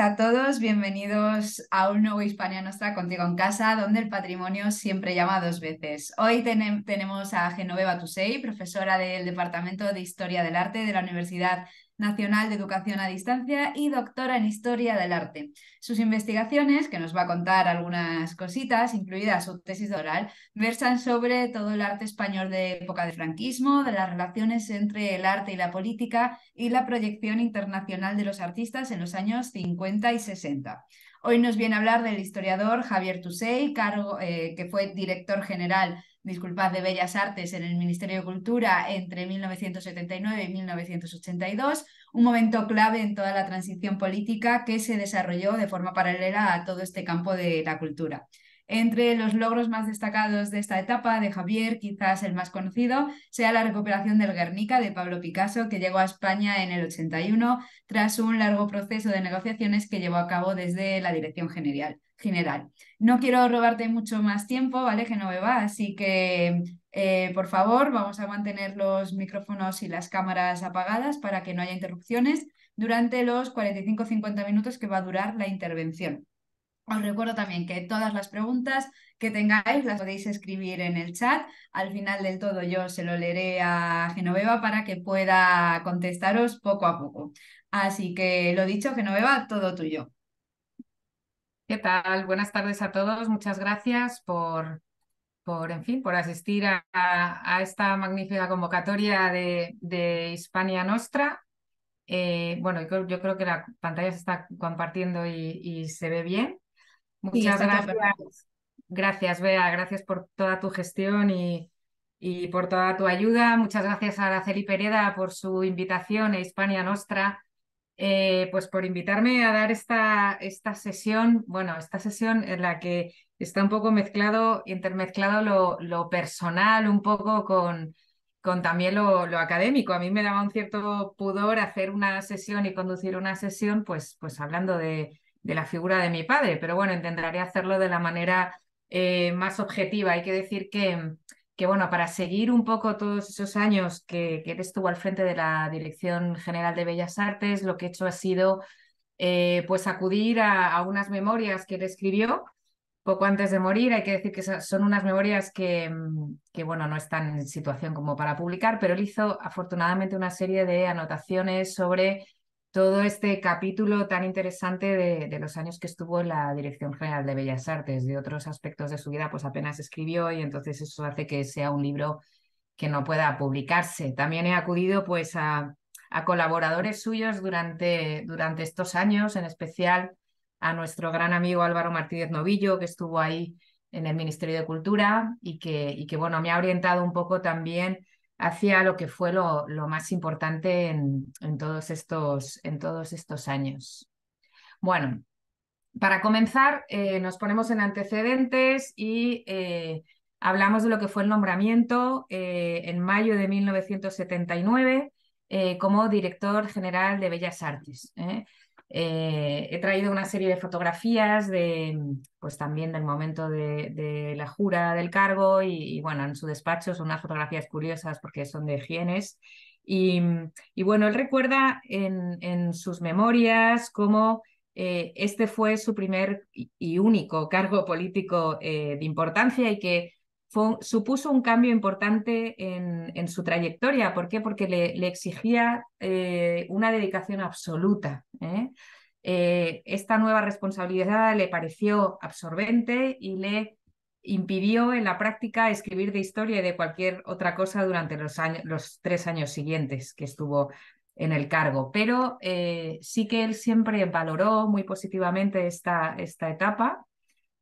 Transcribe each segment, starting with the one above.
a todos, bienvenidos a un nuevo Hispania Nostra contigo en casa, donde el patrimonio siempre llama dos veces. Hoy tenemos a Genoveva Tusei, profesora del Departamento de Historia del Arte de la Universidad Nacional de Educación a Distancia y doctora en Historia del Arte. Sus investigaciones, que nos va a contar algunas cositas, incluida su tesis oral, versan sobre todo el arte español de época de franquismo, de las relaciones entre el arte y la política y la proyección internacional de los artistas en los años 50 y 60. Hoy nos viene a hablar del historiador Javier Tusey, cargo, eh, que fue director general disculpad, de Bellas Artes en el Ministerio de Cultura entre 1979 y 1982, un momento clave en toda la transición política que se desarrolló de forma paralela a todo este campo de la cultura. Entre los logros más destacados de esta etapa de Javier, quizás el más conocido, sea la recuperación del Guernica de Pablo Picasso, que llegó a España en el 81 tras un largo proceso de negociaciones que llevó a cabo desde la Dirección General general. No quiero robarte mucho más tiempo, ¿vale, Genoveva? Así que, eh, por favor, vamos a mantener los micrófonos y las cámaras apagadas para que no haya interrupciones durante los 45-50 minutos que va a durar la intervención. Os recuerdo también que todas las preguntas que tengáis las podéis escribir en el chat. Al final del todo yo se lo leeré a Genoveva para que pueda contestaros poco a poco. Así que lo dicho, Genoveva, todo tuyo. ¿Qué tal? Buenas tardes a todos. Muchas gracias por, por en fin, por asistir a, esta magnífica convocatoria de, Hispania Nostra. Eh, bueno, yo, creo que la pantalla se está compartiendo y, se ve bien. Muchas gracias. Gracias, Bea. Gracias por toda tu gestión y, y por toda tu ayuda. Muchas gracias a Araceli Pereda por su invitación a Hispania Nostra eh, pues por invitarme a dar esta, esta sesión, bueno, esta sesión en la que está un poco mezclado, intermezclado lo, lo personal un poco con, con también lo, académico. A mí me daba un cierto pudor hacer una sesión y conducir una sesión, pues, pues hablando de, de la figura de mi padre, pero bueno, intentaré hacerlo de la manera eh, más objetiva. Hay que decir que que bueno, para seguir un poco todos esos años que, él estuvo al frente de la Dirección General de Bellas Artes, lo que he hecho ha sido eh, pues acudir a, unas memorias que él escribió poco antes de morir. Hay que decir que son unas memorias que, mm, que bueno, no están en situación como para publicar, pero él hizo afortunadamente una serie de anotaciones sobre todo este capítulo tan interesante de, los años que estuvo en la Dirección General de Bellas Artes. De otros aspectos de su vida, pues apenas escribió y entonces eso hace que sea un libro que no pueda publicarse. También he acudido pues a, colaboradores suyos durante, durante estos años, en especial a nuestro gran amigo Álvaro Martínez Novillo, que estuvo ahí en el Ministerio de Cultura y que, y que bueno, me ha orientado un poco también hacia lo que fue lo, más importante en, todos estos, en todos estos años. Bueno, para comenzar, eh, nos ponemos en antecedentes y eh, hablamos de lo que fue el nombramiento eh, en mayo de 1979 como director general de Bellas Artes. Eh, he traído una serie de fotografías de, mm, pues también del momento de, la jura del cargo y, bueno, en su despacho son unas fotografías curiosas porque son de higienes, mm, Y, bueno, él recuerda en, sus memorias cómo eh, este fue su primer y único cargo político eh, de importancia y que supuso un cambio importante en, su trayectoria. ¿Por qué? Porque le, exigía eh, una dedicación absoluta. ¿eh? Eh, esta nueva responsabilidad le pareció absorbente y le impidió en la práctica escribir de historia y de cualquier otra cosa durante los, años, los tres años siguientes que estuvo en el cargo. Pero sí que él siempre valoró muy positivamente esta, esta etapa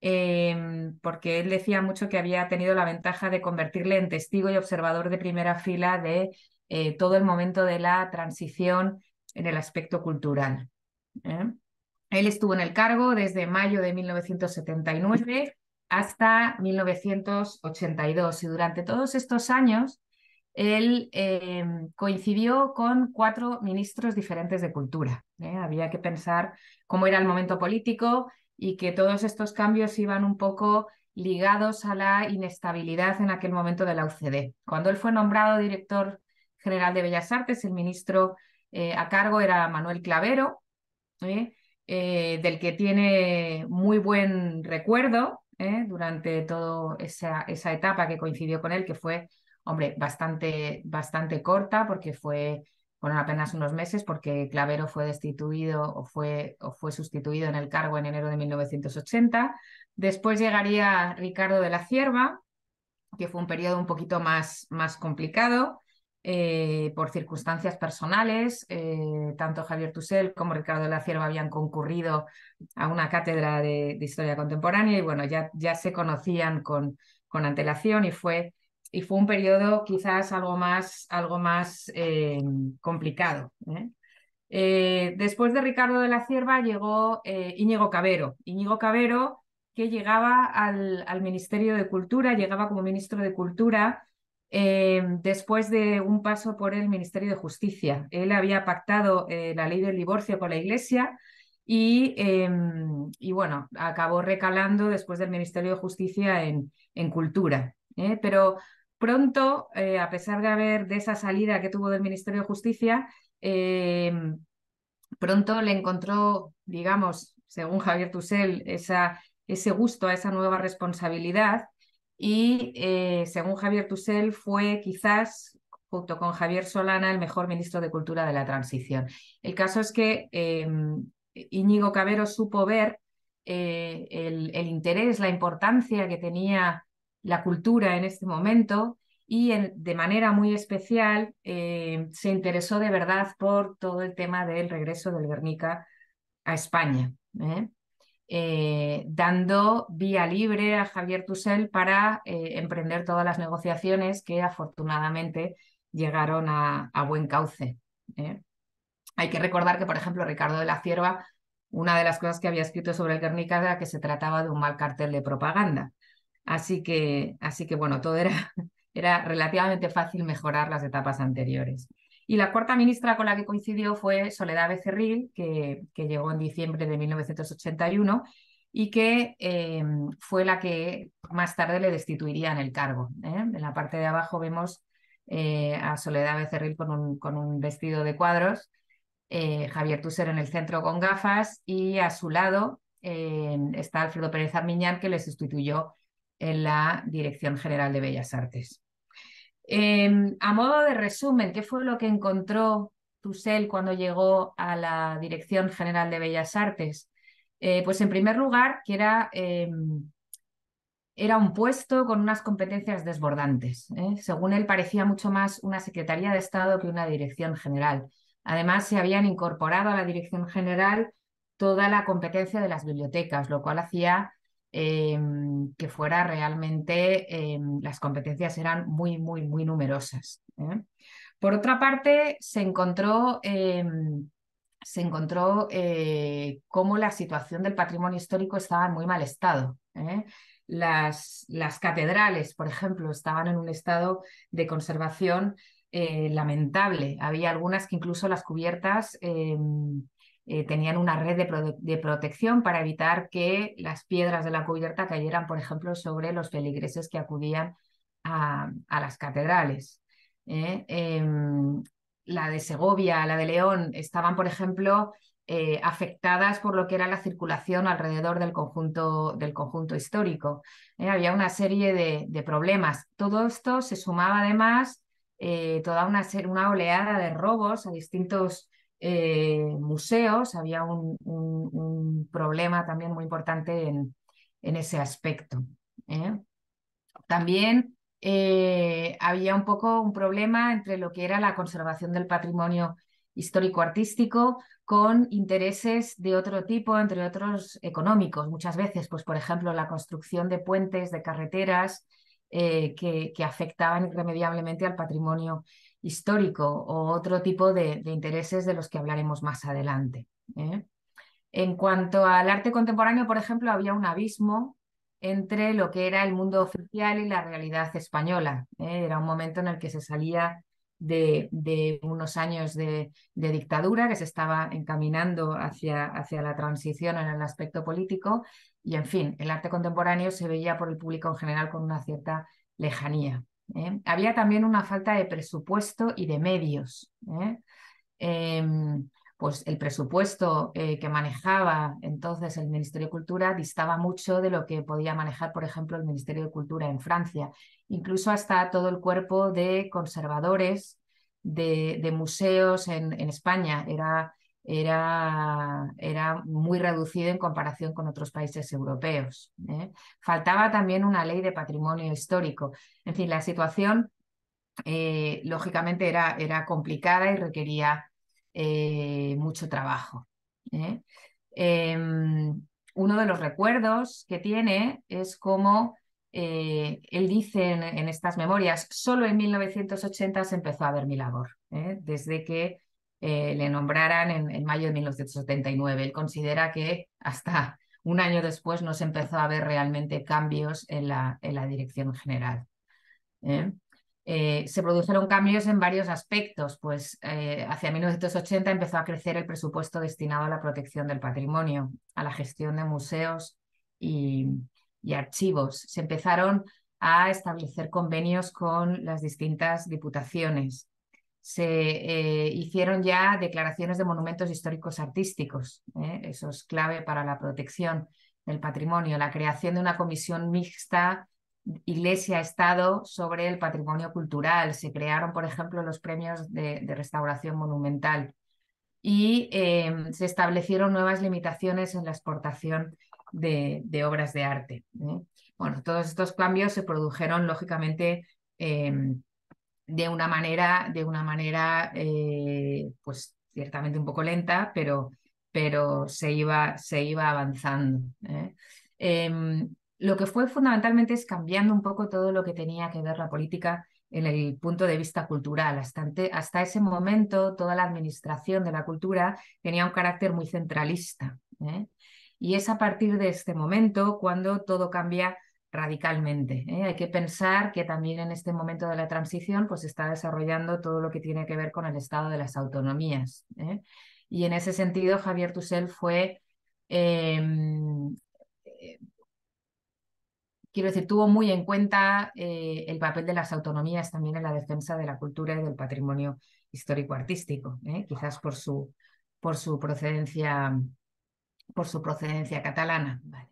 Em, porque él decía mucho que había tenido la ventaja de convertirle en testigo y observador de primera fila de eh, todo el momento de la transición en el aspecto cultural. ¿eh? Él estuvo en el cargo desde mayo de 1979 hasta 1982 y durante todos estos años él em, coincidió con cuatro ministros diferentes de cultura. ¿eh? Había que pensar cómo era el momento político y que todos estos cambios iban un poco ligados a la inestabilidad en aquel momento de la UCD. Cuando él fue nombrado director general de Bellas Artes, el ministro eh, a cargo era Manuel Clavero, ¿eh? Eh, del que tiene muy buen recuerdo durante toda esa, esa etapa que coincidió con él, que fue, hombre, bastante, bastante corta porque fue bueno, apenas unos meses porque Clavero fue destituido o fue, o fue sustituido en el cargo en enero de 1980. Después llegaría Ricardo de la Cierva, que fue un periodo un poquito más, más complicado eh, por circunstancias personales. Eh, tanto Javier Tusell como Ricardo de la Cierva habían concurrido a una cátedra de, historia contemporánea y bueno, ya, ya se conocían con, con antelación y fue y fue un periodo quizás algo más, algo más eh, complicado. ¿eh? Eh, después de Ricardo de la Cierva llegó Íñigo Cabero. Íñigo Cabero que llegaba al, Ministerio de Cultura, llegaba como ministro de Cultura después de un paso por el Ministerio de Justicia. Él había pactado la ley del divorcio con la Iglesia y, bueno, acabó recalando después del Ministerio de Justicia en, en Cultura. Pero pronto, eh, a pesar de haber de esa salida que tuvo del Ministerio de Justicia, eh, pronto le encontró, digamos, según Javier Tusell, ese gusto a esa nueva responsabilidad y, eh, según Javier Tusell, fue quizás junto con Javier Solana, el mejor ministro de Cultura de la Transición. El caso es que Íñigo Cabero supo ver el interés, la importancia que tenía la cultura en este momento y de manera muy especial eh, se interesó de verdad por todo el tema del regreso del Guernica a España, ¿eh? Eh, dando vía libre a Javier Tusell para emprender todas las negociaciones que afortunadamente llegaron a, a buen cauce. Hay que recordar que, por ejemplo, Ricardo de la Cierva, una de las cosas que había escrito sobre el Guernica era que se trataba de un mal cartel de propaganda. Así que, así que bueno, todo era, era relativamente fácil mejorar las etapas anteriores. Y la cuarta ministra con la que coincidió fue Soledad Becerril, que, llegó en diciembre de 1981 y que eh, fue la que más tarde le destituiría en el cargo. ¿eh? En la parte de abajo vemos eh, a Soledad Becerril con un, con un vestido de cuadros, Javier Tusser en el centro con gafas y a su lado está Alfredo Pérez Armiñán que le sustituyó en la Dirección General de Bellas Artes. Em, a modo de resumen, ¿qué fue lo que encontró Tussel cuando llegó a la Dirección General de Bellas Artes? Eh, pues en primer lugar, que era, em, era, un puesto con unas competencias desbordantes. ¿eh? Según él, parecía mucho más una Secretaría de Estado que una Dirección General. Además, se habían incorporado a la Dirección General toda la competencia de las bibliotecas, lo cual hacía Em, que fuera realmente, em, las competencias eran muy, muy, muy numerosas. ¿eh? Por otra parte, se encontró, em, se encontró eh, cómo la situación del patrimonio histórico estaba en muy mal estado. ¿eh? Las, las, catedrales, por ejemplo, estaban en un estado de conservación lamentable. Había algunas que incluso las cubiertas eh, tenían una red de, protección para evitar que las piedras de la cubierta cayeran, por ejemplo, sobre los feligreses que acudían a, las catedrales. ¿eh? Em, la de Segovia, la de León, estaban, por ejemplo, eh, afectadas por lo que era la circulación alrededor del conjunto, histórico. había una serie de, problemas. Todo esto se sumaba además toda una, una oleada de robos a distintos eh, museos, había un, problema también muy importante en, ese aspecto. ¿eh? También eh, había un poco un problema entre lo que era la conservación del patrimonio histórico-artístico con intereses de otro tipo, entre otros económicos, muchas veces, pues por ejemplo, la construcción de puentes, de carreteras, que, afectaban irremediablemente al patrimonio histórico o otro tipo de, intereses de los que hablaremos más adelante. ¿eh? En cuanto al arte contemporáneo, por ejemplo, había un abismo entre lo que era el mundo oficial y la realidad española. ¿eh? Era un momento en el que se salía de, unos años de, dictadura, que se estaba encaminando hacia la transición en el aspecto político, y en fin, el arte contemporáneo se veía por el público en general con una cierta lejanía. ¿eh? Había también una falta de presupuesto y de medios. ¿eh? Em, pues el presupuesto eh, que manejaba entonces el Ministerio de Cultura distaba mucho de lo que podía manejar, por ejemplo, el Ministerio de Cultura en Francia, incluso hasta todo el cuerpo de conservadores de, museos en, en España. Era era, era muy reducido en comparación con otros países europeos. ¿eh? Faltaba también una ley de patrimonio histórico. En fin, la situación eh, lógicamente era, era, complicada y requería eh, mucho trabajo. Em, uno de los recuerdos que tiene es cómo él dice en, estas memorias, solo en 1980 se empezó a ver mi labor. Desde que eh, le nombraran en, mayo de 1979. Él considera que hasta un año después no se empezó a ver realmente cambios en la, dirección general. ¿eh? Eh, se produjeron cambios en varios aspectos, pues hacia 1980 empezó a crecer el presupuesto destinado a la protección del patrimonio, a la gestión de museos y archivos. Se empezaron a establecer convenios con las distintas diputaciones se eh, hicieron ya declaraciones de monumentos históricos artísticos. ¿eh? Eso es clave para la protección del patrimonio. La creación de una comisión mixta Iglesia-Estado sobre el patrimonio cultural. Se crearon, por ejemplo, los premios de, restauración monumental y em, se establecieron nuevas limitaciones en la exportación de, obras de arte. ¿eh? Bueno, todos estos cambios se produjeron, lógicamente, em, de una manera, de una manera eh, pues ciertamente un poco lenta, pero, pero se, iba, se iba avanzando. ¿eh? Em, lo que fue fundamentalmente es cambiando un poco todo lo que tenía que ver la política en el punto de vista cultural. hasta ese momento, toda la administración de la cultura tenía un carácter muy centralista. ¿eh? Y es a partir de este momento cuando todo cambia radicalmente. ¿eh? Hay que pensar que también en este momento de la transición pues está desarrollando todo lo que tiene que ver con el estado de las autonomías. ¿eh? Y en ese sentido, Javier Tusell fue, em, eh, quiero decir, tuvo muy en cuenta el papel de las autonomías también en la defensa de la cultura y del patrimonio histórico-artístico, quizás por su, por su procedencia por su procedencia catalana. Vale.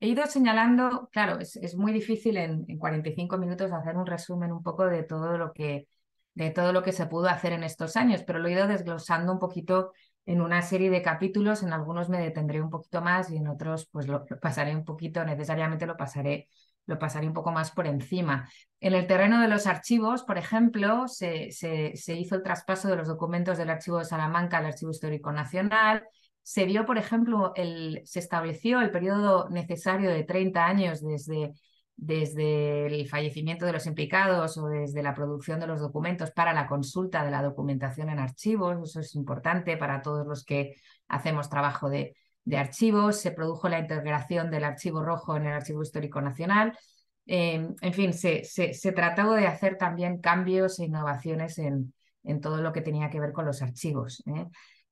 He ido señalando, claro, es, muy difícil en, 45 minutos hacer un resumen un poco de todo lo que de todo lo que se pudo hacer en estos años, pero lo he ido desglosando un poquito en una serie de capítulos, en algunos me detendré un poquito más y en otros pues lo, pasaré un poquito, necesariamente lo pasaré lo pasaré un poco más por encima. En el terreno de los archivos, por ejemplo, se hizo el traspaso de los documentos del Archivo de Salamanca al Archivo Histórico Nacional, se por ejemplo, el, se estableció el periodo necesario de 30 años desde, desde el fallecimiento de los implicados o desde la producción de los documentos para la consulta de la documentación en archivos. Eso es importante para todos los que hacemos trabajo de, archivos. Se produjo la integración del archivo rojo en el Archivo Histórico Nacional. Eh, en fin, se, se, trató de hacer también cambios e innovaciones en, en todo lo que tenía que ver con los archivos. ¿eh?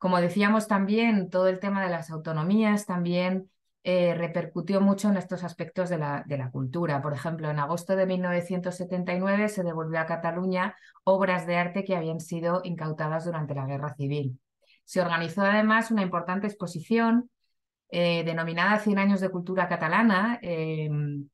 Como decíamos también, todo el tema de las autonomías también eh, repercutió mucho en estos aspectos de la, cultura. Por ejemplo, en agosto de 1979 se devolvió a Cataluña obras de arte que habían sido incautadas durante la Guerra Civil. Se organizó además una importante exposición eh, denominada 100 años de cultura catalana. Em,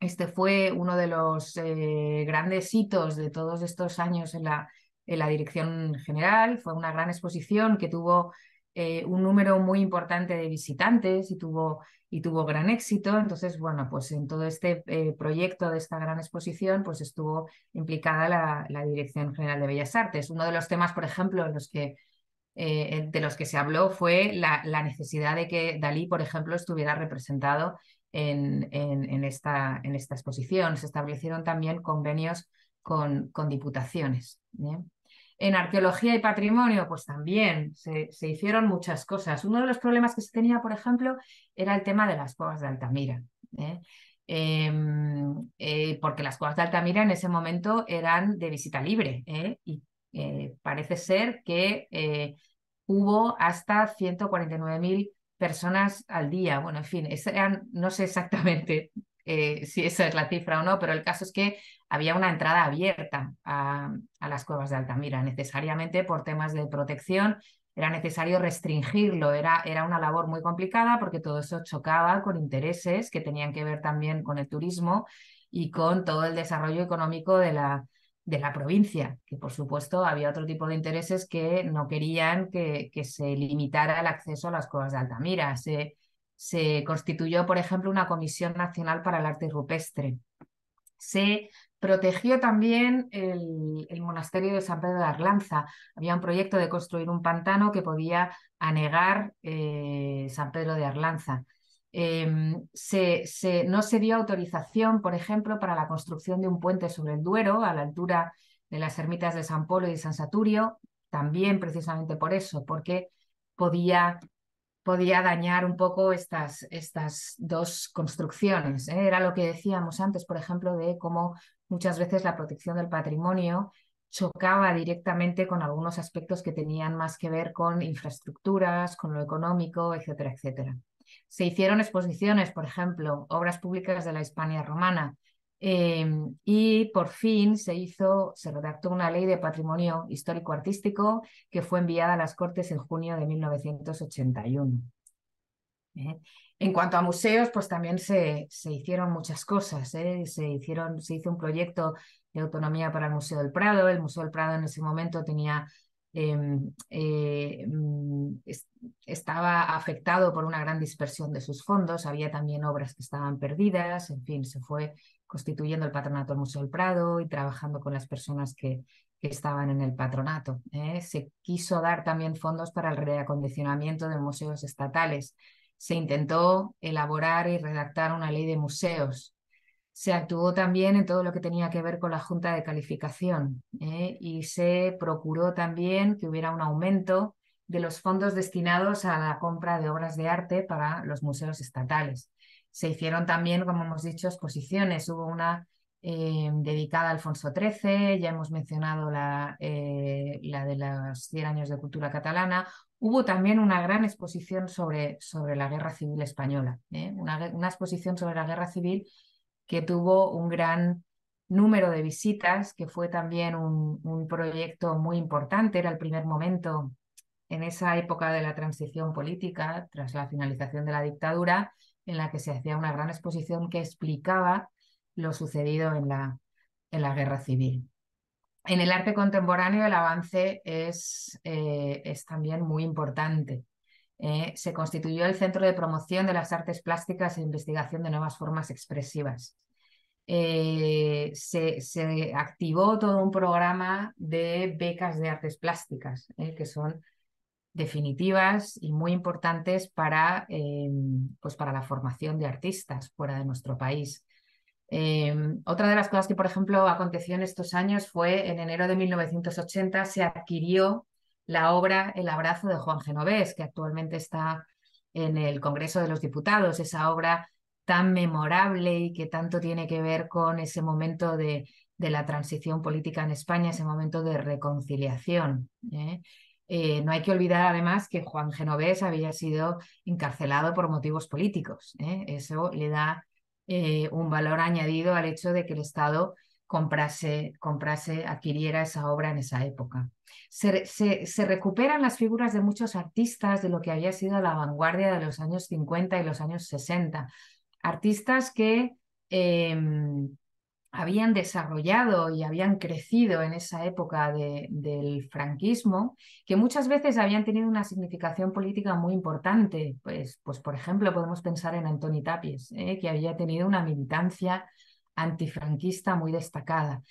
este fue uno de los eh, grandes hitos de todos estos años en la, en la dirección general. Fue una gran exposición que tuvo eh, un número muy importante de visitantes y tuvo, y tuvo gran éxito. Entonces, bueno, pues en todo este eh, proyecto de esta gran exposición, pues estuvo implicada la, Dirección General de Bellas Artes. Uno de los temas, por ejemplo, los que, eh, de los que se habló fue la, necesidad de que Dalí, por ejemplo, estuviera representado en, esta, en esta exposición. Se establecieron también convenios con, con diputaciones. En arqueología y patrimonio, pues también se, hicieron muchas cosas. Uno de los problemas que se tenía, por ejemplo, era el tema de las cuevas de Altamira. ¿eh? Em, eh, porque las cuevas de Altamira en ese momento eran de visita libre ¿eh? y parece ser que hubo hasta 149.000 personas al día. Bueno, en fin, no sé exactamente eh, si esa es la cifra o no, pero el caso es que había una entrada abierta a, las cuevas de Altamira, necesariamente por temas de protección, era necesario restringirlo, era, era, una labor muy complicada porque todo eso chocaba con intereses que tenían que ver también con el turismo y con todo el desarrollo económico de la, de la provincia, que por supuesto había otro tipo de intereses que no querían que, se limitara el acceso a las cuevas de Altamira se constituyó, por ejemplo, una Comisión Nacional para el Arte Rupestre. Se protegió también el, monasterio de San Pedro de Arlanza. Había un proyecto de construir un pantano que podía anegar eh, San Pedro de Arlanza. Em, se, se, no se dio autorización, por ejemplo, para la construcción de un puente sobre el Duero a la altura de las ermitas de San Polo y San Saturio, también precisamente por eso, porque podía podía dañar un poco estas, estas dos construcciones. ¿eh? Era lo que decíamos antes, por ejemplo, de cómo muchas veces la protección del patrimonio chocaba directamente con algunos aspectos que tenían más que ver con infraestructuras, con lo económico, etcétera, etcétera. Se hicieron exposiciones, por ejemplo, obras públicas de la Hispania romana, Em, y por fin se hizo, se redactó una ley de patrimonio histórico-artístico que fue enviada a las Cortes en junio de 1981. ¿eh? En cuanto a museos, pues también se, se hicieron muchas cosas. ¿eh? Se, hicieron, se hizo un proyecto de autonomía para el Museo del Prado. El Museo del Prado en ese momento tenía Em, eh, mm, estaba afectado por una gran dispersión de sus fondos, había también obras que estaban perdidas, en fin, se fue constituyendo el patronato del Museo del Prado y trabajando con las personas que, estaban en el patronato. ¿eh? Se quiso dar también fondos para el reacondicionamiento de museos estatales. Se intentó elaborar y redactar una ley de museos se actuó también en todo lo que tenía que ver con la Junta de Calificación ¿eh? y se procuró también que hubiera un aumento de los fondos destinados a la compra de obras de arte para los museos estatales. Se hicieron también, como hemos dicho, exposiciones. Hubo una eh, dedicada a Alfonso XIII, ya hemos mencionado la, eh, de los 100 años de cultura catalana. Hubo también una gran exposición sobre, sobre la Guerra Civil Española, una exposición sobre la Guerra Civil que tuvo un gran número de visitas, que fue también un, proyecto muy importante, era el primer momento en esa época de la transición política, tras la finalización de la dictadura, en la que se hacía una gran exposición que explicaba lo sucedido en la, en la guerra civil. En el arte contemporáneo el avance es, eh, es también muy importante. Eh, se constituyó el Centro de Promoción de las Artes Plásticas e Investigación de Nuevas Formas Expresivas. Eh, se, activó todo un programa de becas de artes plásticas, eh, que son definitivas y muy importantes para, em, pues para la formación de artistas fuera de nuestro país. Em, otra de las cosas que, por ejemplo, aconteció en estos años fue en enero de 1980 se adquirió la obra El abrazo de Juan Genovés, que actualmente está en el Congreso de los Diputados, esa obra tan memorable y que tanto tiene que ver con ese momento de, la transición política en España, ese momento de reconciliación. ¿eh? Eh, no hay que olvidar además que Juan Genovés había sido encarcelado por motivos políticos. ¿eh? Eso le da un valor añadido al hecho de que el Estado comprase, comprase, adquiriera esa obra en esa época. Se, recuperan las figuras de muchos artistas de lo que había sido la vanguardia de los años 50 y los años 60. Artistas que em, habían desarrollado y habían crecido en esa época del franquismo, que muchas veces habían tenido una significación política muy importante. Pues, pues por ejemplo, podemos pensar en Antoni Tapies, eh, que había tenido una militancia antifranquista muy destacada.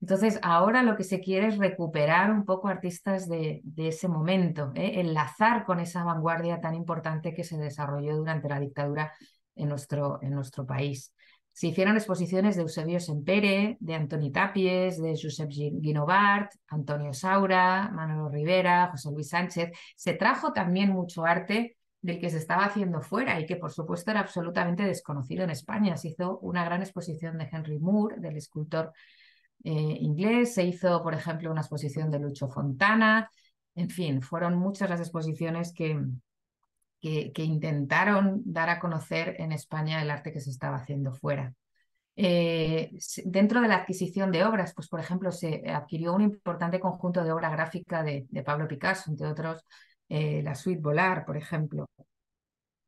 Entonces, ahora lo que se quiere es recuperar un poco artistas de, ese momento, ¿eh? enlazar con esa vanguardia tan importante que se desarrolló durante la dictadura en nuestro, en nuestro país. Se hicieron exposiciones de Eusebio Sempere, de Antoni Tapies, de Josep Guinobart, Antonio Saura, Manolo Rivera, José Luis Sánchez. Se trajo también mucho arte del que se estaba haciendo fuera y que por supuesto era absolutamente desconocido en España. Se hizo una gran exposición de Henry Moore, del escultor eh, inglés, se hizo, por ejemplo, una exposición de Lucho Fontana, en fin, fueron muchas las exposiciones que, que, intentaron dar a conocer en España el arte que se estaba haciendo fuera. Eh, dentro de la adquisición de obras, pues por ejemplo, se adquirió un importante conjunto de obra gráfica de Pablo Picasso, entre otros eh, la suite Volar, por ejemplo.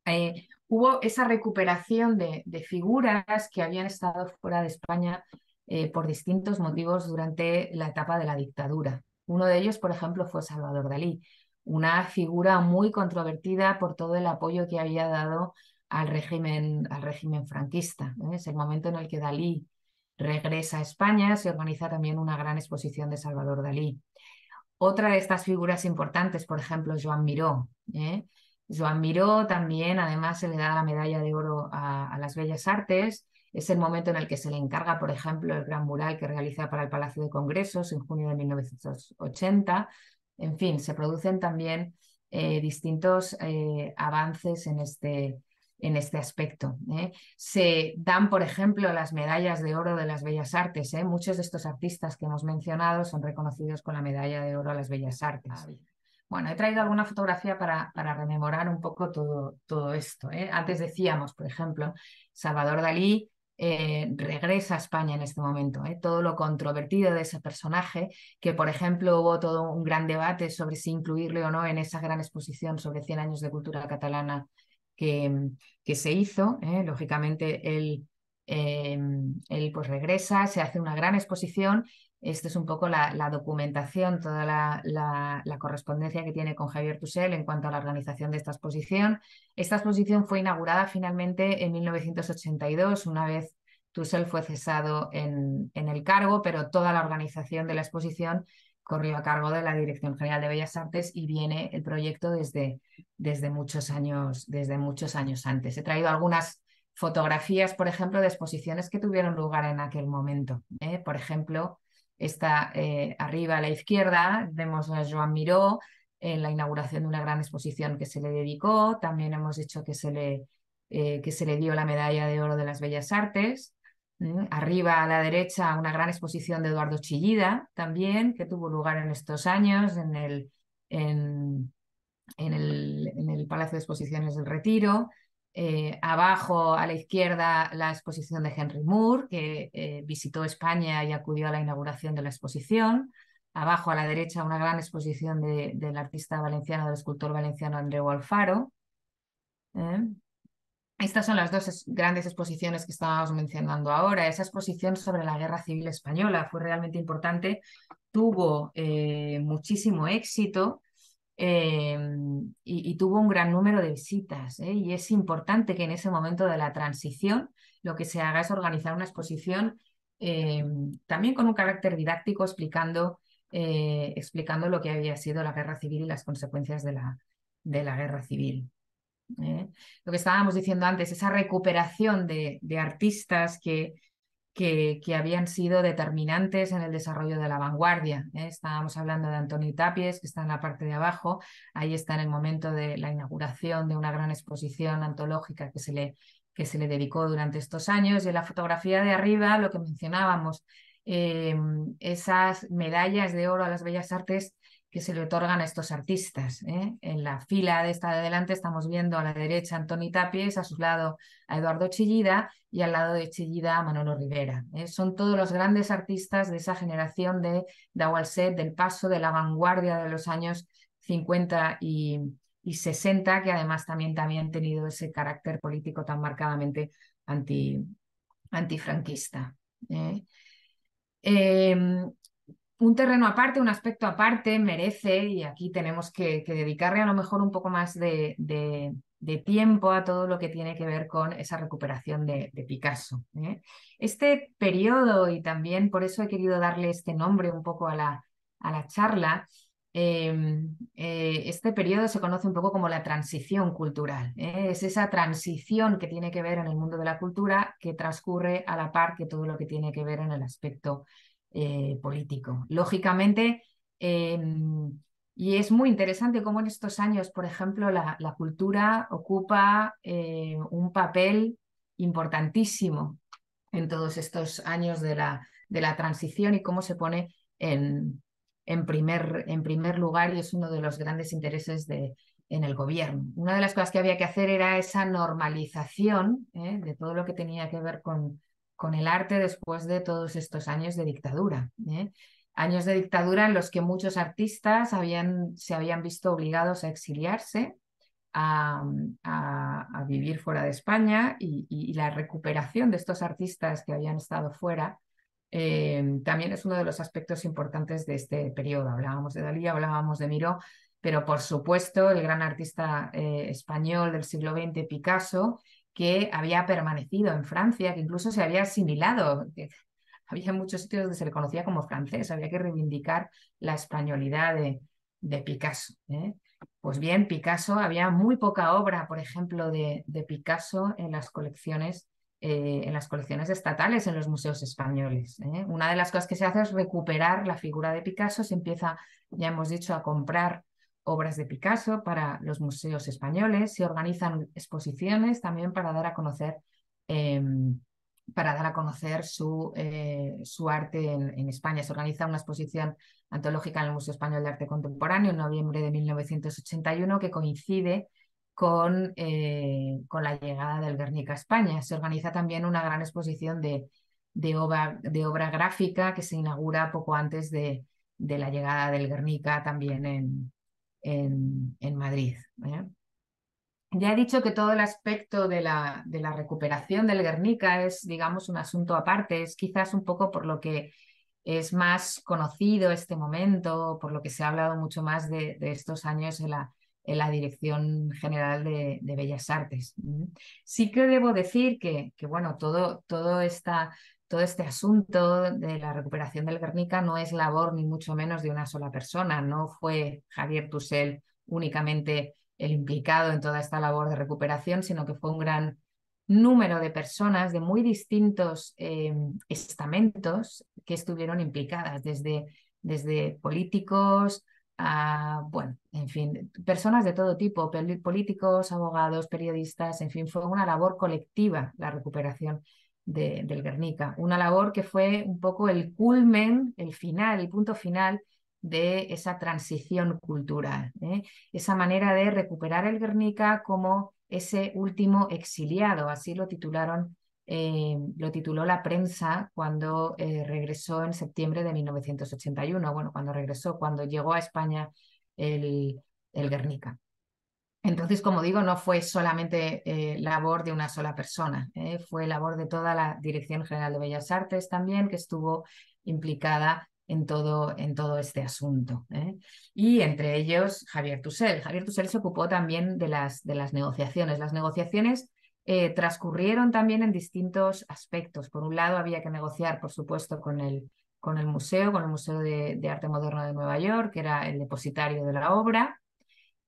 Eh, hubo esa recuperación de, figuras que habían estado fuera de España eh, por distintos motivos durante la etapa de la dictadura. Uno de ellos, por ejemplo, fue Salvador Dalí, una figura muy controvertida por todo el apoyo que había dado al régimen, al régimen franquista. Es el momento en el que Dalí regresa a España, se organiza también una gran exposición de Salvador Dalí otra de estas figuras importantes, por ejemplo, Joan Miró. ¿eh? Joan Miró también, además, se le da la medalla de oro a, las Bellas Artes. Es el momento en el que se le encarga, por ejemplo, el gran mural que realiza para el Palacio de Congresos en junio de 1980. En fin, se producen también eh, distintos eh, avances en este, en este aspecto. ¿eh? Se dan, por ejemplo, las medallas de oro de las bellas artes. ¿eh? Muchos de estos artistas que hemos mencionado son reconocidos con la medalla de oro a las bellas artes. Ah, bueno, he traído alguna fotografía para, para rememorar un poco todo, todo esto. ¿eh? Antes decíamos, por ejemplo, Salvador Dalí eh, regresa a España en este momento. ¿eh? Todo lo controvertido de ese personaje, que por ejemplo hubo todo un gran debate sobre si incluirle o no en esa gran exposición sobre 100 años de cultura catalana Mm, que, se hizo. ¿eh? Lógicamente, eh, él, pues regresa, se hace una gran exposición. Esta es un poco la, documentación, toda la, correspondencia que tiene con Javier Tussel en cuanto a la organización de esta exposición. Esta exposición fue inaugurada finalmente en 1982, una vez Tussel fue cesado en, en el cargo, pero toda la organización de la exposición corrió a cargo de la Dirección General de Bellas Artes y viene el proyecto desde, desde, muchos, años, desde muchos años antes. He traído algunas fotografías, por ejemplo, de exposiciones que tuvieron lugar en aquel momento. ¿eh? Por ejemplo, esta eh, arriba a la izquierda vemos a Joan Miró en la inauguración de una gran exposición que se le dedicó. También hemos dicho que se le, eh, que se le dio la medalla de oro de las Bellas Artes. Arriba a la derecha, una gran exposición de Eduardo Chillida, también, que tuvo lugar en estos años en el, en, en el, Palacio de Exposiciones del Retiro. Eh, abajo, a la izquierda, la exposición de Henry Moore, que eh, visitó España y acudió a la inauguración de la exposición. Abajo, a la derecha, una gran exposición del artista valenciano, del escultor valenciano Andreu Alfaro. ¿eh? Estas son las dos grandes exposiciones que estábamos mencionando ahora. Esa exposición sobre la Guerra Civil Española fue realmente importante, tuvo eh, muchísimo éxito eh, y, tuvo un gran número de visitas. ¿eh? Y es importante que en ese momento de la transición lo que se haga es organizar una exposición también con un carácter didáctico explicando, explicando lo que había sido la Guerra Civil y las consecuencias de la Guerra Civil. ¿eh? Lo que estábamos diciendo antes, esa recuperación de, artistas que, habían sido determinantes en el desarrollo de la vanguardia. ¿eh? Estábamos hablando de Antonio Tapies, que está en la parte de abajo. Ahí está en el momento de la inauguración de una gran exposición antológica que se le, que se le dedicó durante estos años. Y en la fotografía de arriba, lo que mencionábamos, eh, esas medallas de oro a las bellas artes que se le otorgan a estos artistas. ¿eh? En la fila de esta de adelante estamos viendo a la derecha a Antoni Tapies, a su lado a Eduardo Chillida y al lado de Chillida a Manolo Rivera. ¿eh? Son todos los grandes artistas de esa generación de Dawalset, del paso de la vanguardia de los años 50 y, 60, que además también, también han tenido ese carácter político tan marcadamente anti, antifranquista. ¿eh? Em, un terreno aparte, un aspecto aparte, merece, y aquí tenemos que, dedicarle a lo mejor un poco más de, tiempo a todo lo que tiene que ver con esa recuperación de, Picasso. ¿eh? Este periodo, y también por eso he querido darle este nombre un poco a la, a la charla, em, eh, este periodo se conoce un poco como la transición cultural. ¿eh? Es esa transición que tiene que ver en el mundo de la cultura que transcurre a la par que todo lo que tiene que ver en el aspecto eh, político. Lógicamente, em, y es muy interesante cómo en estos años, por ejemplo, la, cultura ocupa eh, un papel importantísimo en todos estos años de la, de la transición y cómo se pone en, en, primer, en primer lugar y es uno de los grandes intereses de, en el gobierno. Una de las cosas que había que hacer era esa normalización ¿eh? de todo lo que tenía que ver con, con el arte después de todos estos años de dictadura. ¿eh? Años de dictadura en los que muchos artistas se habían visto obligados a exiliarse, a, vivir fuera de España y, la recuperación de estos artistas que habían estado fuera. Eh, también es uno de los aspectos importantes de este periodo. Hablábamos de Dalí, hablábamos de Miró, pero por supuesto el gran artista eh, español del siglo XX, Picasso, que había permanecido en Francia, que incluso se había asimilado. Había muchos sitios donde se le conocía como francés, había que reivindicar la españolidad de, Picasso. ¿eh? Pues bien, Picasso, había muy poca obra, por ejemplo, de, Picasso en las colecciones eh, en las colecciones estatales, en los museos españoles. ¿eh? Una de las cosas que se hace es recuperar la figura de Picasso, se empieza, ya hemos dicho, a comprar obras de Picasso para los museos españoles, se organizan exposiciones también para dar a conocer, em, para dar a conocer su, eh, su arte en, España. Se organiza una exposición antológica en el Museo Español de Arte Contemporáneo en noviembre de 1981 que coincide con, eh, con la llegada del Guernica a España. Se organiza también una gran exposición de, obra, de obra gráfica que se inaugura poco antes de, de la llegada del Guernica también en, en, Madrid. ¿eh? Ya he dicho que todo el aspecto de la, de la, recuperación del Guernica es, digamos, un asunto aparte, es quizás un poco por lo que es más conocido este momento, por lo que se ha hablado mucho más de, estos años en la, en la Dirección General de, de, Bellas Artes. Sí que debo decir que, que bueno, todo, todo esta, todo este asunto de la recuperación del Guernica no es labor ni mucho menos de una sola persona, no fue Javier Tusell únicamente el implicado en toda esta labor de recuperación, sino que fue un gran número de personas de muy distintos eh, estamentos que estuvieron implicadas, desde, desde políticos a, bueno, en fin, personas de todo tipo, políticos, abogados, periodistas, en fin, fue una labor colectiva la recuperación del Guernica, una labor que fue un poco el culmen, el final, el punto final de esa transición cultural, ¿eh? esa manera de recuperar el Guernica como ese último exiliado, así lo titularon, eh, lo tituló la prensa cuando eh, regresó en septiembre de 1981, bueno, cuando regresó, cuando llegó a España el Guernica. Entonces, como digo, no fue solamente eh, labor de una sola persona, eh, fue labor de toda la Dirección General de Bellas Artes también, que estuvo implicada en todo, en todo este asunto. Eh. Y entre ellos Javier Tusell. Javier Tusell se ocupó también de las, de las negociaciones. Las negociaciones transcurrieron también en distintos aspectos. Por un lado, había que negociar, por supuesto, con el, con el museo, con el Museo de Arte Moderno de Nueva York, que era el depositario de la obra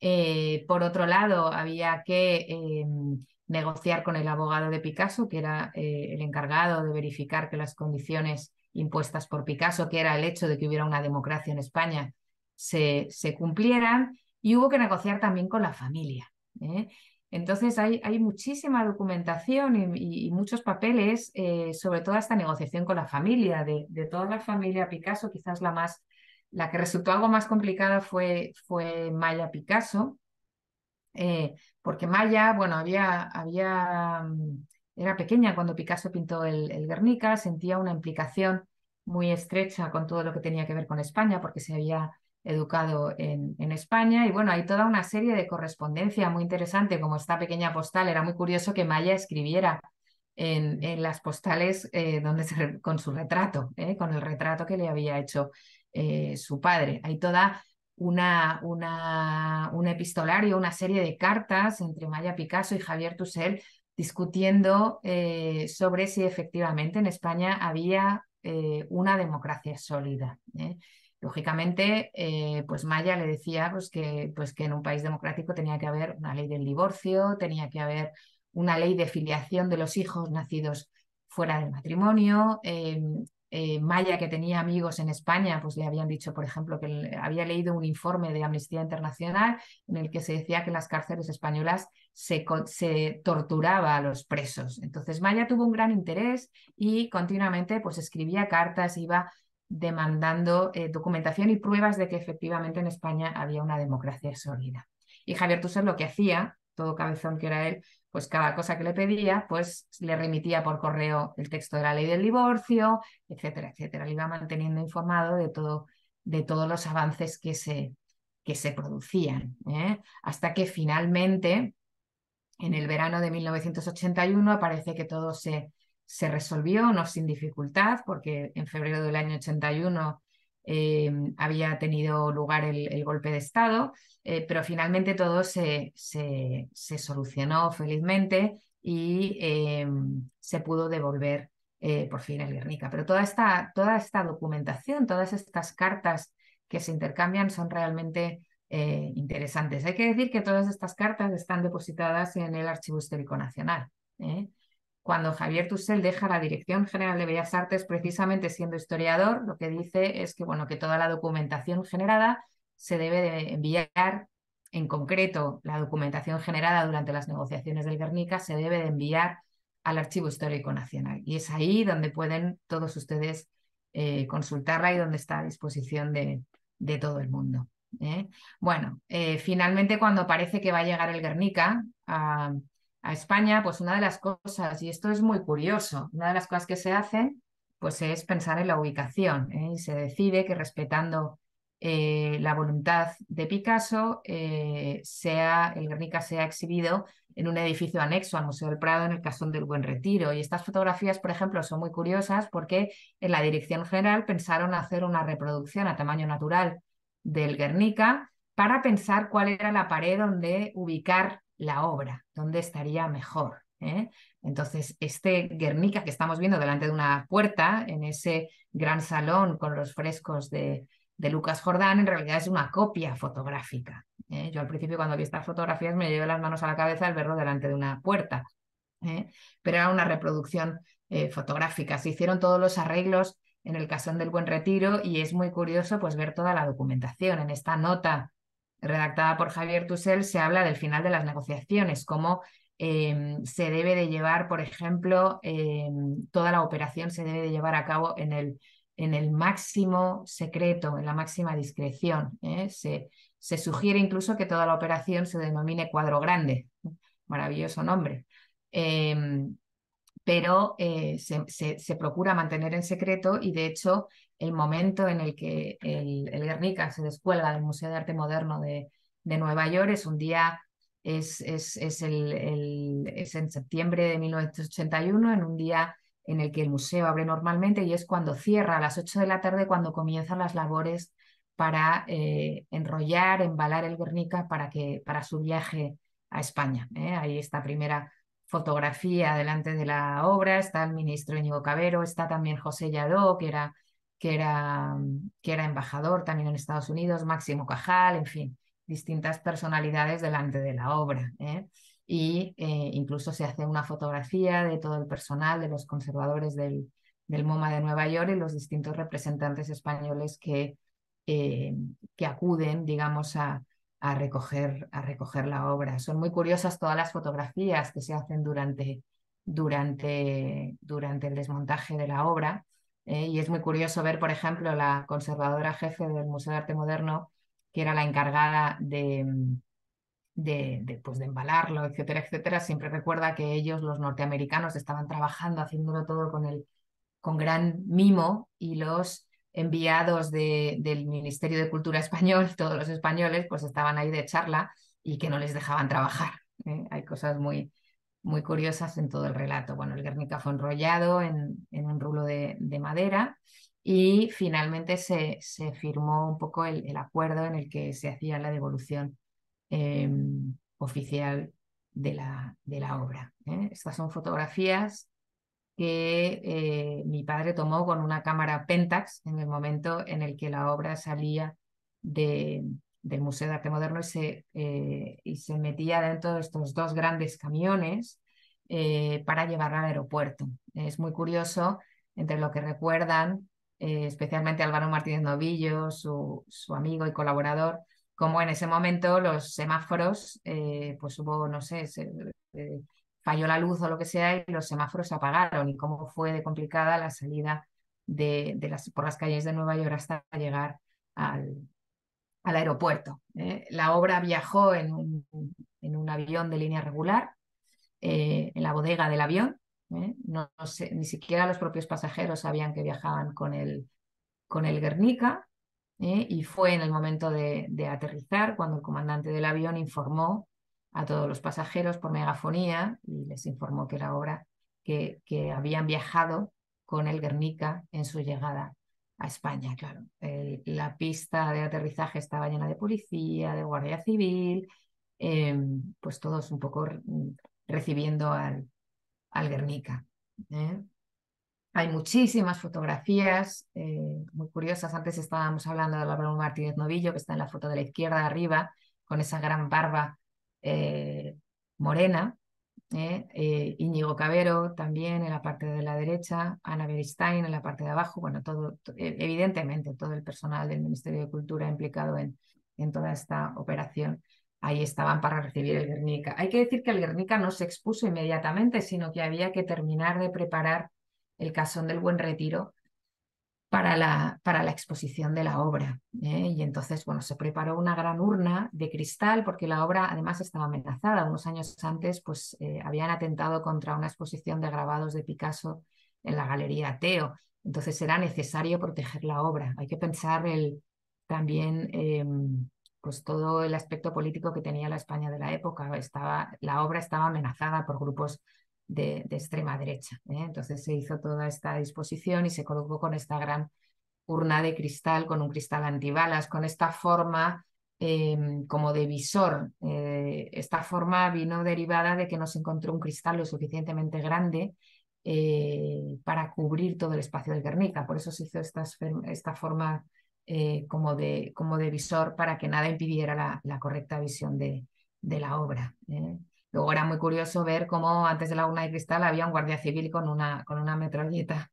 eh, por otro lado, había que em, negociar con el abogado de Picasso, que era eh, el encargado de verificar que las condiciones impuestas por Picasso, que era el hecho de que hubiera una democracia en España, se, cumplieran. Y hubo que negociar también con la familia. ¿eh? Entonces hay, muchísima documentación y, muchos papeles sobre toda esta negociación con la familia, de, de toda la familia Picasso, quizás la más la que resultó algo más complicada fue, fue Maya Picasso, eh, porque Maya, bueno, había, había, mm, era pequeña cuando Picasso pintó el, Guernica, sentía una implicación muy estrecha con todo lo que tenía que ver con España, porque se había educado en, España. Y bueno, hay toda una serie de correspondencia muy interesante, como esta pequeña postal. Era muy curioso que Maya escribiera en, las postales eh, donde con su retrato, eh, con el retrato que le había hecho eh, su padre. Hay toda una, una, un epistolario, una serie de cartas entre Maya Picasso y Javier Tusell discutiendo eh, sobre si efectivamente en España había eh, una democracia sólida. Lógicamente, pues Maya le decía pues que, pues que en un país democrático tenía que haber una ley del divorcio, tenía que haber una ley de filiación de los hijos nacidos fuera del matrimonio, eh, maya que tenía amigos en España, pues le habían dicho, por ejemplo, que había leído un informe de Amnistía Internacional en el que se decía que en las cárceles españolas se, torturaba a los presos. Entonces Maya tuvo un gran interés y continuamente pues escribía cartas, iba demandando eh, documentación y pruebas de que efectivamente en España había una democracia sólida. Y Javier Tusser lo que hacía, todo cabezón que era él, pues cada cosa que le pedía, pues le remitía por correo el texto de la ley del divorcio, etcétera, etcétera. Le iba manteniendo informado de, todo, de todos los avances que se, que se producían, ¿eh? hasta que finalmente, en el verano de 1981, aparece que todo se, se resolvió, no sin dificultad, porque en febrero del año 81 Em, había tenido lugar el, golpe de Estado, eh, pero finalmente todo se, solucionó felizmente y em, se pudo devolver eh, por fin el Guernica. Pero toda esta, toda esta documentación, todas estas cartas que se intercambian son realmente eh, interesantes. Hay que decir que todas estas cartas están depositadas en el Archivo Histórico Nacional cuando Javier Tussell deja la Dirección General de Bellas Artes, precisamente siendo historiador, lo que dice es que, bueno, que toda la documentación generada se debe de enviar, en concreto la documentación generada durante las negociaciones del Guernica, se debe de enviar al Archivo Histórico Nacional. Y es ahí donde pueden todos ustedes eh, consultarla y donde está a disposición de, todo el mundo. ¿eh? Bueno, eh, finalmente cuando parece que va a llegar el Guernica ah, a España, pues una de las cosas, y esto es muy curioso, una de las cosas que se hacen, pues es pensar en la ubicación. ¿eh? Y se decide que respetando eh, la voluntad de Picasso, eh, sea, el Guernica sea exhibido en un edificio anexo al Museo del Prado, en el Casón del Buen Retiro. Y estas fotografías, por ejemplo, son muy curiosas porque en la Dirección General pensaron hacer una reproducción a tamaño natural del Guernica para pensar cuál era la pared donde ubicar la obra, dónde estaría mejor. Eh? Entonces, este Guernica que estamos viendo delante de una puerta, en ese gran salón con los frescos de, de Lucas Jordán, en realidad es una copia fotográfica. Eh. Yo al principio cuando vi estas fotografías me llevé las manos a la cabeza al verlo delante de una puerta, eh. pero era una reproducción fotográfica. Se hicieron todos los arreglos en el Casón del Buen Retiro y es muy curioso pues, ver toda la documentación en esta nota redactada por Javier Tusell, se habla del final de las negociaciones, cómo em, se debe de llevar, por ejemplo, em, toda la operación se debe de llevar a cabo en el, en el máximo secreto, en la máxima discreción. ¿eh? Se, sugiere incluso que toda la operación se denomine cuadro grande, maravilloso nombre. Em, pero eh, se procura mantener en secreto y de hecho el momento en el que el, Guernica se descuelga del Museo de Arte Moderno de, Nueva York es un día, es, es, el, es, en septiembre de 1981, en un día en el que el museo abre normalmente y es cuando cierra a las 8 de la tarde, cuando comienzan las labores para eh, enrollar, embalar el Guernica para, que, para su viaje a España. ¿eh? Ahí esta primera fotografía delante de la obra, está el ministro Íñigo Cabero, está también José Yadó, que era que era, que era embajador también en Estados Unidos, Máximo Cajal, en fin, distintas personalidades delante de la obra. ¿eh? Y eh, incluso se hace una fotografía de todo el personal, de los conservadores del, del MoMA de Nueva York y los distintos representantes españoles que, eh, que acuden, digamos, a, recoger, a recoger la obra. Son muy curiosas todas las fotografías que se hacen durante, durante, durante el desmontaje de la obra ¿eh? y es muy curioso ver, por ejemplo, la conservadora jefe del Museo de Arte Moderno, que era la encargada mm, de, pues de embalarlo, etcétera, etcétera, siempre recuerda que ellos, los norteamericanos, estaban trabajando, haciéndolo todo con, el, con gran mimo y los enviados del Ministerio de Cultura español, todos los españoles, pues estaban ahí de charla y que no les dejaban trabajar. ¿eh? Hay cosas muy, muy curiosas en todo el relato. Bueno, el Guernica fue enrollado en, en un rulo de, madera y finalmente se, se firmó un poco el, acuerdo en el que se hacía la devolución eh, oficial de la, de la obra. ¿eh? Estas son fotografías que eh, mi padre tomó con una cámara Pentax en el momento en el que la obra salía de, del Museo de Arte Moderno y se, eh, y se metía dentro de estos dos grandes camiones eh, para llevarla al aeropuerto. Es muy curioso entre lo que recuerdan, eh, especialmente Álvaro Martínez Novillo, su, amigo y colaborador, cómo en ese momento los semáforos, pues hubo, no sé, falló la luz o lo que sea y los semáforos se apagaron y cómo fue de complicada la salida de las, por las calles de Nueva York hasta llegar al, al aeropuerto. ¿eh? La obra viajó en un, avión de línea regular, eh, en la bodega del avión. ¿eh? ni siquiera los propios pasajeros sabían que viajaban con el, con Guernica. Y fue en el momento de, aterrizar cuando el comandante del avión informó a todos los pasajeros por megafonía y les informó que era obra que, que habían viajado con el Guernica en su llegada a España, claro. la pista de aterrizaje estaba llena de policía, de guardia civil, em, pues todos un poco recibiendo al, Guernica. ¿eh? Hay muchísimas fotografías eh, muy curiosas. Antes estábamos hablando de Álvaro Martínez Novillo, que está en la foto de la izquierda arriba, con esa gran barba eh, morena. ¿eh? ¿eh? Íñigo Cabero también en la parte de la derecha, Ana Beristain en la parte de abajo, bueno, todo, e, evidentemente todo el personal del Ministerio de Cultura implicado en, en toda esta operación. Ahí estaban para recibir el Guernica. Hay que decir que el Guernica no se expuso inmediatamente, sino que había que terminar de preparar el Casón del Buen Retiro para la, para la exposición de la obra. ¿eh? Y entonces, bueno, se preparó una gran urna de cristal porque la obra además estaba amenazada. Unos años antes, pues eh, habían atentado contra una exposición de grabados de Picasso en la Galería Teo, Entonces era necesario proteger la obra. Hay que pensar el, también em, pues todo el aspecto político que tenía la España de la época. Estaba, la obra estaba amenazada por grupos de, extrema derecha. ¿eh? Entonces se hizo toda esta disposición y se colocó con esta gran urna de cristal, con un cristal antibalas, con esta forma em, como de visor. Eh, esta forma vino derivada de que no se encontró un cristal lo suficientemente grande eh, para cubrir todo el espacio del Guernica. Por eso se hizo esta, esta forma como, de, como visor para que nada impidiera la, correcta visión de, la obra. Luego era muy curioso ver cómo antes de la urna de cristal había un guardia civil con una, con una metralleta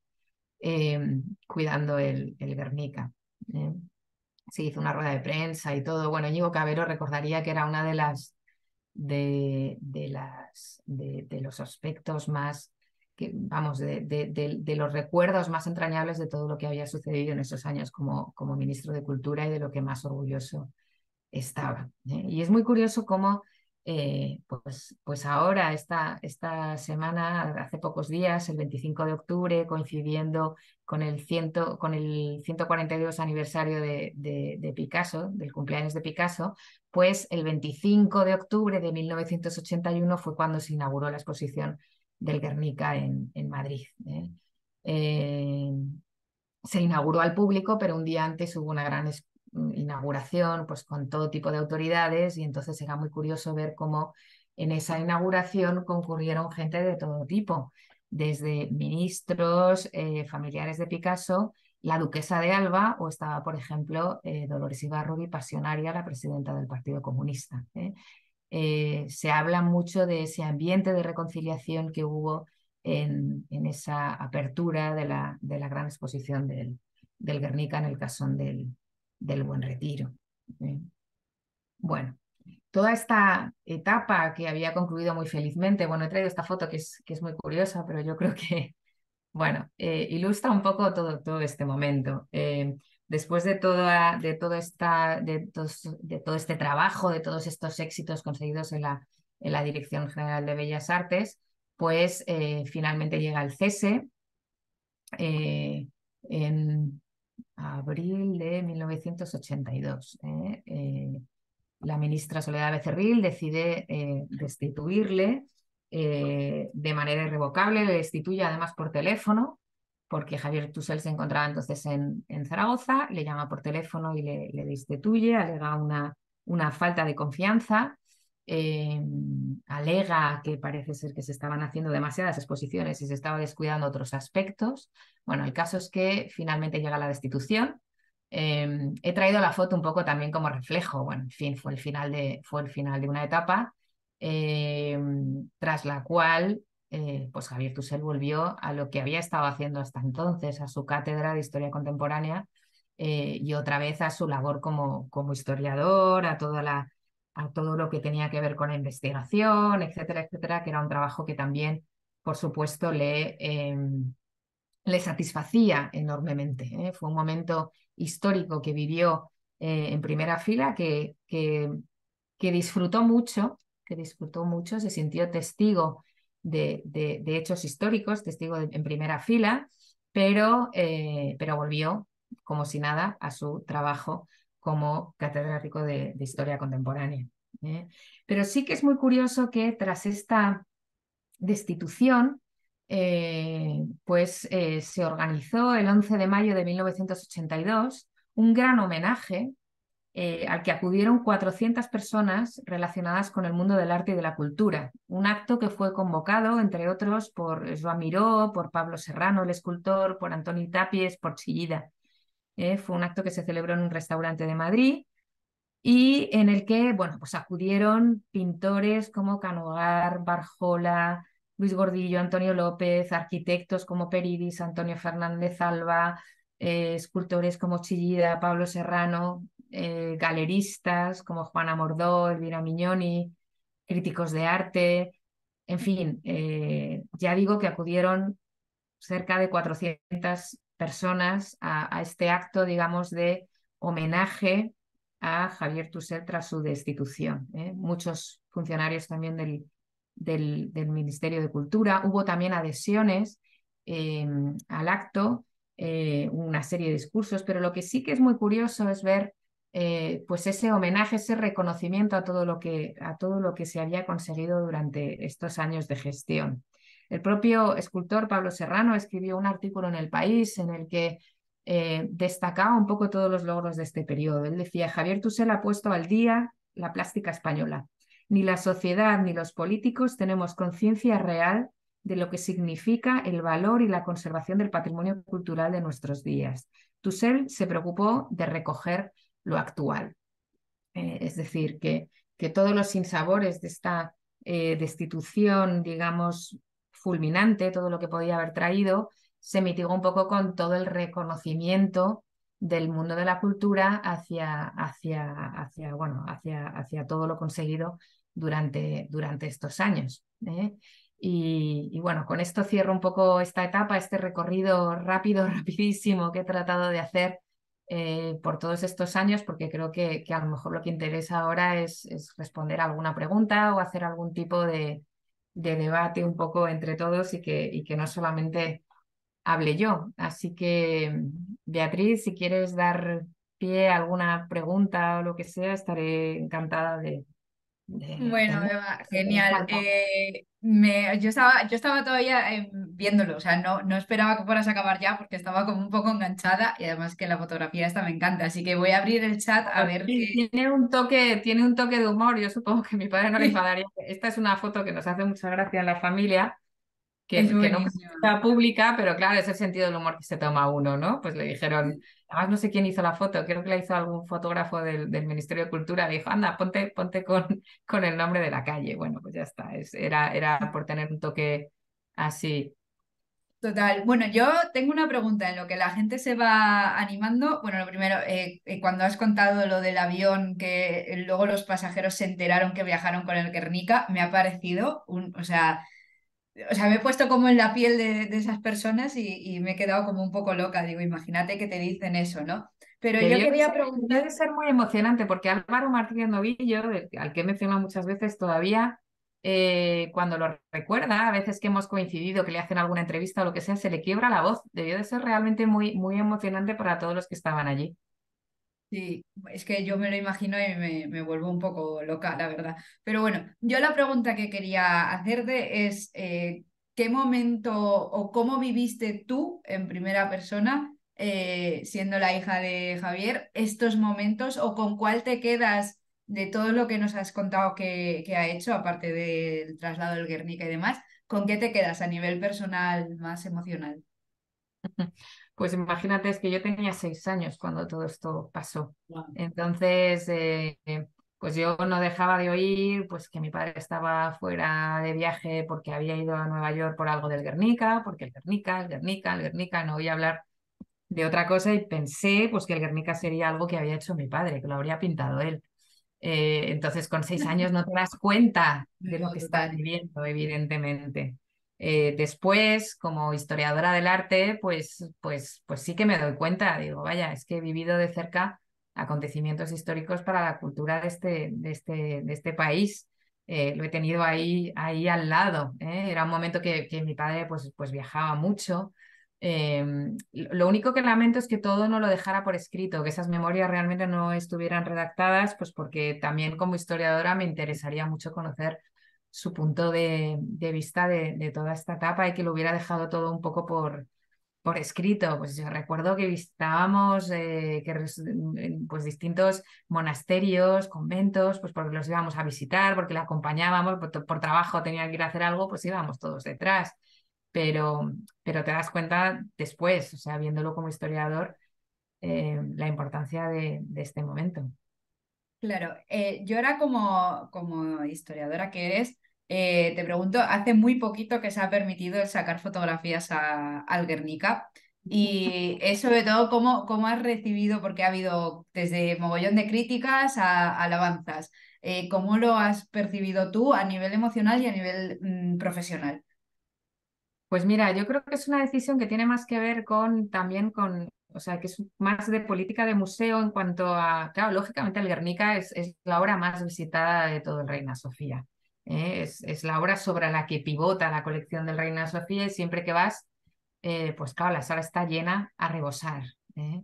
em, cuidando el, el Guernica. Em. Se hizo una rueda de prensa y todo. Bueno, Íñigo Cabero recordaría que era una de las de, de las de, de los aspectos más que, vamos, de, de, los recuerdos más entrañables de todo lo que había sucedido en esos años como, como ministro de Cultura y de lo que más orgulloso estaba. ¿eh? Y es muy curioso cómo eh, pues, pues ahora, esta, esta semana, hace pocos días, el 25 de octubre, coincidiendo con el, con el 142 aniversario de, Picasso, del cumpleaños de Picasso, pues el 25 de octubre de 1981 fue cuando se inauguró la exposición del Guernica en, en Madrid. ¿eh? Eh, se inauguró al público, pero un día antes hubo una gran Mm, inauguración pues con todo tipo de autoridades y entonces era muy curioso ver cómo en esa inauguración concurrieron gente de todo tipo, desde ministros, eh, familiares de Picasso, la duquesa de Alba o estaba, por ejemplo, eh, Dolores y pasionaria, la presidenta del Partido Comunista. ¿eh? se habla mucho de ese ambiente de reconciliación que hubo en, esa apertura de la, de la gran exposición del, del Guernica en el casón del, del Buen Retiro. Bueno, toda esta etapa que había concluido muy felizmente, bueno, he traído esta foto que es, que es muy curiosa, pero yo creo que, bueno, eh, ilustra un poco todo, todo este momento. Eh, después de, toda, de, todo esta, de, de todo este trabajo, de todos estos éxitos conseguidos en la, en la Dirección General de Bellas Artes, pues eh, finalmente llega el cese. En, abril de 1982. ¿eh? Eh, la ministra Soledad Becerril decide eh, destituirle de manera irrevocable, le destituye además por teléfono, porque Javier Tussel se encontraba entonces en, Zaragoza, le llama por teléfono y le, destituye, alega una, una falta de confianza Em, alega que parece ser que se estaban haciendo demasiadas exposiciones y se estaba descuidando otros aspectos. Bueno, el caso es que finalmente llega la destitución. Em, he traído la foto un poco también como reflejo. Bueno, en fin, fue el final de, fue el final de una etapa em, tras la cual eh, pues Javier Tusell volvió a lo que había estado haciendo hasta entonces, a su cátedra de historia contemporánea eh, y otra vez a su labor como, como historiador, a toda la a todo lo que tenía que ver con la investigación, etcétera, etcétera, que era un trabajo que también, por supuesto, le, eh, le satisfacía enormemente. ¿eh? Fue un momento histórico que vivió eh, en primera fila, que, que, disfrutó mucho, que disfrutó mucho, se sintió testigo de, hechos históricos, testigo en primera fila, pero, pero volvió como si nada a su trabajo como catedrático de, historia contemporánea. ¿eh? Pero sí que es muy curioso que tras esta destitución, eh, pues eh, se organizó el 11 de mayo de 1982 un gran homenaje al que acudieron 400 personas relacionadas con el mundo del arte y de la cultura. Un acto que fue convocado, entre otros, por Joan Miró, por Pablo Serrano, el escultor, por Antoni Tapies, por Chillida. Eh, fue un acto que se celebró en un restaurante de Madrid y en el que bueno, pues acudieron pintores como Canogar, Barjola, Luis Gordillo, Antonio López, arquitectos como Peridis, Antonio Fernández Alba, eh, escultores como Chillida, Pablo Serrano, eh, galeristas como Juana Mordó, Elvira Miñoni, críticos de arte, en fin, ya digo que acudieron cerca de 400 personas a, este acto, digamos, de homenaje a Javier Tusser tras su destitución. ¿eh? Muchos funcionarios también del, del, Ministerio de Cultura. Hubo también adhesiones eh, al acto, eh, una serie de discursos, pero lo que sí que es muy curioso es ver pues ese homenaje, ese reconocimiento a todo, lo que, a todo lo que se había conseguido durante estos años de gestión. El propio escultor Pablo Serrano escribió un artículo en El País en el que eh, destacaba un poco todos los logros de este periodo. Él decía, Javier Tusell ha puesto al día la plástica española. Ni la sociedad ni los políticos tenemos conciencia real de lo que significa el valor y la conservación del patrimonio cultural de nuestros días. Tusell se preocupó de recoger lo actual. Eh, es decir, que, que todos los sinsabores de esta eh, destitución, digamos, fulminante, todo lo que podía haber traído, se mitigó un poco con todo el reconocimiento del mundo de la cultura hacia, hacia, hacia, bueno, hacia, hacia todo lo conseguido durante, durante estos años. ¿eh? Y, bueno, con esto cierro un poco esta etapa, este recorrido rápido, rapidísimo que he tratado de hacer eh, por todos estos años, porque creo que, a lo mejor lo que interesa ahora es, es responder alguna pregunta o hacer algún tipo de, de debate un poco entre todos y que, y que no solamente hable yo. Así que, mm, Beatriz, si quieres dar pie a alguna pregunta o lo que sea, estaré encantada de, bueno, Eva, genial. Eh, yo, estaba, yo estaba todavía eh, viéndolo, o sea, no, no esperaba que fueras a acabar ya porque estaba como un poco enganchada y además que la fotografía esta me encanta, así que voy a abrir el chat a ver. Tiene un toque, tiene un toque de humor, yo supongo que mi padre no le enfadaría. Esta es una foto que nos hace mucha gracia en la familia que, no está pública, pero claro, es el sentido del humor que se toma uno, ¿no? Pues le dijeron, además ah, no sé quién hizo la foto, creo que la hizo algún fotógrafo del, Ministerio de Cultura, le dijo, anda, ponte, ponte con, con el nombre de la calle. Bueno, pues ya está, era, era por tener un toque así. Total. Bueno, yo tengo una pregunta en lo que la gente se va animando. Bueno, lo primero, eh, eh, cuando has contado lo del avión, que luego los pasajeros se enteraron que viajaron con el Guernica, me ha parecido un, o sea, o sea, me he puesto como en la piel de, esas personas y, me he quedado como un poco loca. Digo, imagínate que te dicen eso, ¿no? Pero yo quería preguntar. Debe ser muy emocionante porque Álvaro Martínez Novillo, al que he mencionado muchas veces todavía, eh, cuando lo recuerda, a veces que hemos coincidido, que le hacen alguna entrevista o lo que sea, se le quiebra la voz. Debió de ser realmente muy, muy emocionante para todos los que estaban allí. Sí, es que yo me lo imagino y me, vuelvo un poco loca, la verdad. Pero bueno, yo la pregunta que quería hacerte es, eh, ¿qué momento o cómo viviste tú en primera persona, eh, siendo la hija de Javier, estos momentos o con cuál te quedas de todo lo que nos has contado que, que ha hecho, aparte del traslado del Guernica y demás? ¿Con qué te quedas a nivel personal más emocional? Pues imagínate, es que yo tenía seis años cuando todo esto pasó. Entonces, eh, eh, pues yo no dejaba de oír pues que mi padre estaba fuera de viaje porque había ido a Nueva York por algo del Guernica, porque el Guernica, el Guernica, el Guernica, no voy a hablar de otra cosa y pensé pues que el Guernica sería algo que había hecho mi padre, que lo habría pintado él. Eh, entonces con seis años no te das cuenta de lo que estás viviendo, evidentemente. Eh, después, como historiadora del arte, pues, pues, pues sí que me doy cuenta, digo, vaya, es que he vivido de cerca acontecimientos históricos para la cultura de este, de este, de este país. Eh, lo he tenido ahí, ahí al lado. ¿eh? Era un momento que, mi padre pues, pues viajaba mucho. Em, lo único que lamento es que todo no lo dejara por escrito, que esas memorias realmente no estuvieran redactadas, pues porque también como historiadora me interesaría mucho conocer su punto de, vista de, toda esta etapa y que lo hubiera dejado todo un poco por, escrito. Pues recuerdo que visitábamos eh, pues distintos monasterios, conventos, pues porque los íbamos a visitar, porque la acompañábamos, por, por trabajo tenía que ir a hacer algo, pues íbamos todos detrás. Pero, pero te das cuenta después, o sea, viéndolo como historiador, eh, la importancia de, este momento. Claro, eh, yo era como, como historiadora que eres, eh, te pregunto, hace muy poquito que se ha permitido sacar fotografías a, al Guernica y es sobre todo cómo, cómo has recibido, porque ha habido desde mogollón de críticas a, alabanzas. Eh, ¿Cómo lo has percibido tú a nivel emocional y a nivel mm, profesional? Pues mira, yo creo que es una decisión que tiene más que ver con también con, o sea, que es más de política de museo en cuanto a, claro, lógicamente el Guernica es, es la obra más visitada de todo el Reina Sofía. ¿eh? es, la obra sobre la que pivota la colección del Reina Sofía y siempre que vas, eh, pues claro, la sala está llena a rebosar. ¿eh?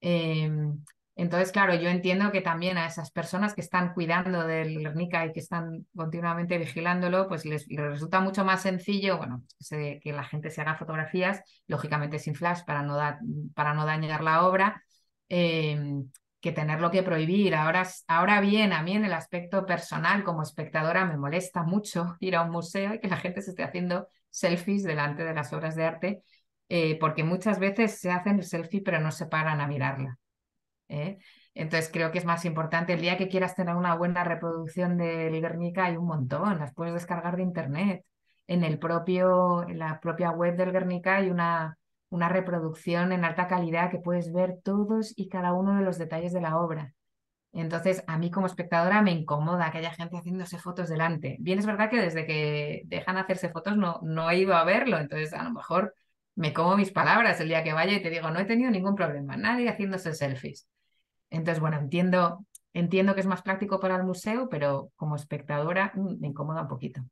Em, entonces, claro, yo entiendo que también a esas personas que están cuidando del Guernica y que están continuamente vigilándolo, pues les, resulta mucho más sencillo, bueno, que la gente se haga fotografías, lógicamente sin flash para no, para no dañar la obra, em, que tenerlo que prohibir. Ahora, ahora bien, a mí en el aspecto personal como espectadora me molesta mucho ir a un museo y que la gente se esté haciendo selfies delante de las obras de arte, eh, porque muchas veces se hacen el selfie pero no se paran a mirarla. ¿eh? Entonces creo que es más importante el día que quieras tener una buena reproducción del Guernica hay un montón, las puedes descargar de internet. En, el propio, en la propia web del Guernica hay una, una reproducción en alta calidad que puedes ver todos y cada uno de los detalles de la obra. Entonces, a mí como espectadora me incomoda que haya gente haciéndose fotos delante. Bien, es verdad que desde que dejan hacerse fotos no, no he ido a verlo, entonces a lo mejor me como mis palabras el día que vaya y te digo, no he tenido ningún problema, nadie haciéndose selfies. Entonces, bueno, entiendo, entiendo que es más práctico para el museo, pero como espectadora mm, me incomoda un poquito.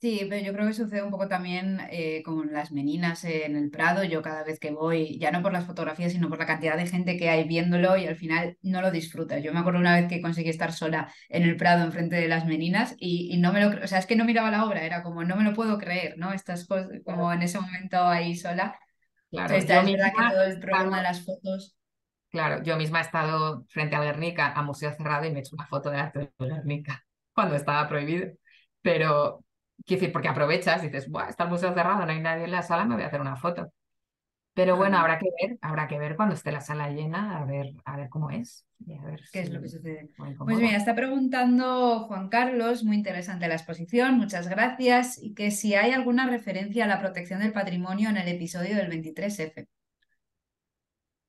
Sí, pero yo creo que sucede un poco también eh, con las meninas en el Prado. Yo cada vez que voy, ya no por las fotografías, sino por la cantidad de gente que hay viéndolo y al final no lo disfrutas. Yo me acuerdo una vez que conseguí estar sola en el Prado enfrente de las meninas y, no me lo, o sea, es que no miraba la obra, era como no me lo puedo creer, ¿no? Estás como en ese momento ahí sola. Claro, Entonces, es que todo el programa de las fotos. Claro, yo misma he estado frente al Guernica, a museo cerrado y me he hecho una foto de arte de Guernica cuando estaba prohibido. Pero, Quiero decir, porque aprovechas, dices, Buah, está el museo cerrado, no hay nadie en la sala, me voy a hacer una foto. Pero bueno, habrá que ver, habrá que ver cuando esté la sala llena, a ver, a ver cómo es. Y a ver ¿Qué es lo que sucede? Pues mira, está preguntando Juan Carlos, muy interesante la exposición, muchas gracias, y que si hay alguna referencia a la protección del patrimonio en el episodio del 23F.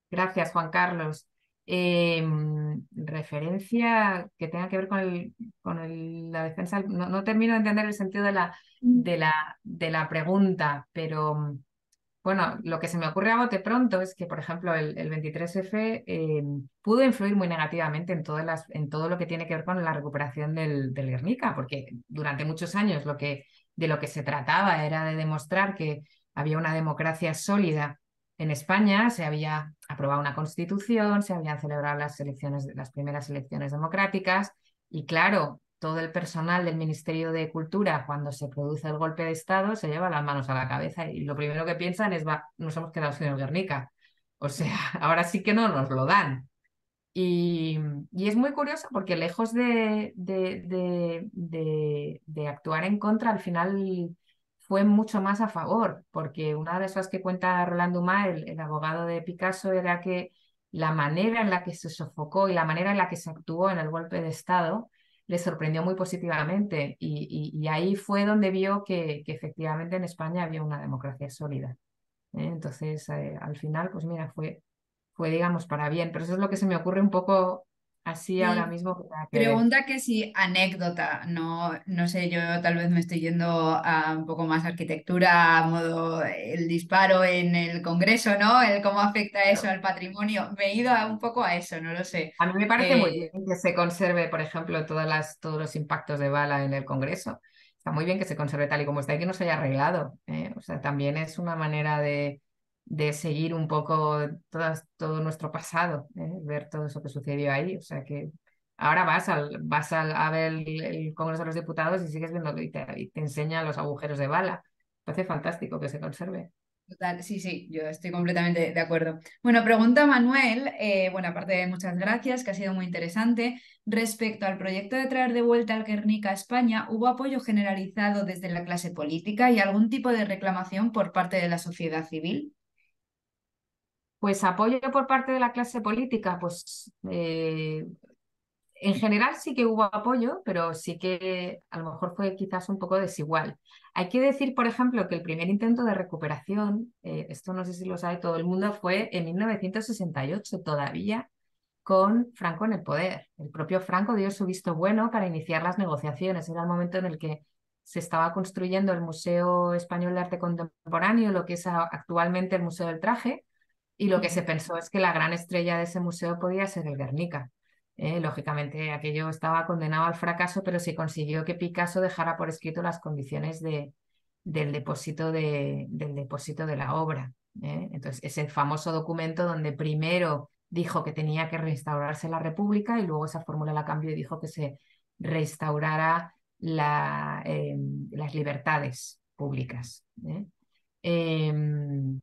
Gracias, Juan Carlos. Em, referencia que tenga que ver con, la defensa. No, termino de entender el sentido de la, mm. pregunta, pero mm, bueno, lo que se me ocurre a bote pronto es que, por ejemplo, el, 23F em, pudo influir muy negativamente en, todo lo que tiene que ver con la recuperación del, del Guernica, porque durante muchos años de lo que se trataba era de demostrar que había una democracia sólida en España se había aprobado una constitución, se habían celebrado las elecciones, las primeras elecciones democráticas, y claro, todo el personal del Ministerio de Cultura, cuando se produce el golpe de Estado, se lleva las manos a la cabeza y lo primero que piensan es, va, nos hemos quedado sin el Guernica. O sea, ahora sí que no nos lo dan. Y, es muy curioso porque lejos de, de, de actuar en contra, al final fue mucho más a favor, porque una de esas que cuenta Roland Dumas, el, abogado de Picasso, era que la manera en la que se sofocó y la manera en la que se actuó en el golpe de Estado le sorprendió muy positivamente y, ahí fue donde vio que, efectivamente en España había una democracia sólida. ¿eh? Entonces, eh, al final, pues mira, fue, fue, digamos, para bien, pero eso es lo que se me ocurre un poco así ahora mismo. Pregunta que si anécdota, no, no sé, yo tal vez me estoy yendo a un poco más arquitectura, a modo el disparo en el Congreso, ¿no? El cómo afecta eso al patrimonio. Me he ido un poco a eso, no lo sé. A mí me parece muy eh, bien que se conserve, por ejemplo, todas las, todos los impactos de bala en el Congreso. Está muy bien que se conserve tal y como está y que no se haya arreglado. ¿eh? O sea, también es una manera de de seguir un poco todo nuestro pasado, eh, ver todo eso que sucedió ahí. O sea que ahora vas, al, vas al, a ver el, Congreso de los Diputados y sigues viendo y te, te enseña los agujeros de bala. Parece fantástico que se conserve. Total, sí, sí, yo estoy completamente de acuerdo. Bueno, pregunta Manuel, eh, bueno, aparte de muchas gracias, que ha sido muy interesante. Respecto al proyecto de traer de vuelta al Guernica a España, ¿hubo apoyo generalizado desde la clase política y algún tipo de reclamación por parte de la sociedad civil? Pues apoyo por parte de la clase política, pues eh, en general sí que hubo apoyo, pero sí que a lo mejor fue quizás un poco desigual. Hay que decir, por ejemplo, que el primer intento de recuperación, eh, esto no sé si lo sabe todo el mundo, fue en 1968 todavía con Franco en el poder. El propio Franco dio su visto bueno para iniciar las negociaciones. Era el momento en el que se estaba construyendo el Museo Español de Arte Contemporáneo, lo que es actualmente el Museo del Traje, y lo que se mm. pensó es que la gran estrella de ese museo podía ser el Guernica. ¿eh? lógicamente aquello estaba condenado al fracaso, pero se consiguió que Picasso dejara por escrito las condiciones del, depósito de, la obra. ¿eh? Entonces, ese famoso documento donde primero dijo que tenía que restaurarse la República y luego esa fórmula la cambió y dijo que se restaurara em, las libertades públicas. ¿eh? Em,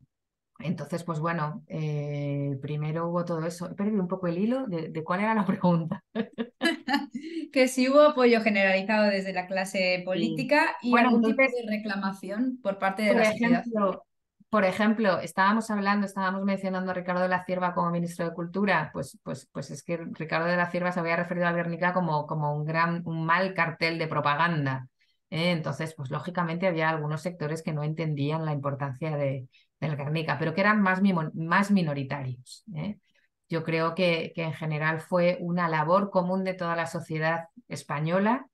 entonces, pues bueno, eh, primero hubo todo eso. He perdido un poco el hilo de, cuál era la pregunta. que si hubo apoyo generalizado desde la clase política y algún tipo de reclamación por parte de por la ejemplo, Por ejemplo, estábamos hablando, estábamos mencionando a Ricardo de la Cierva como ministro de Cultura. Pues, pues, pues es que Ricardo de la Cierva se había referido a Guernica como, como un, gran, un mal cartel de propaganda. ¿eh? Entonces, pues lógicamente había algunos sectores que no entendían la importancia de del Guernica, pero que eran más, más minoritarios. ¿eh? Yo creo que, que, en general fue una labor común de toda la sociedad española,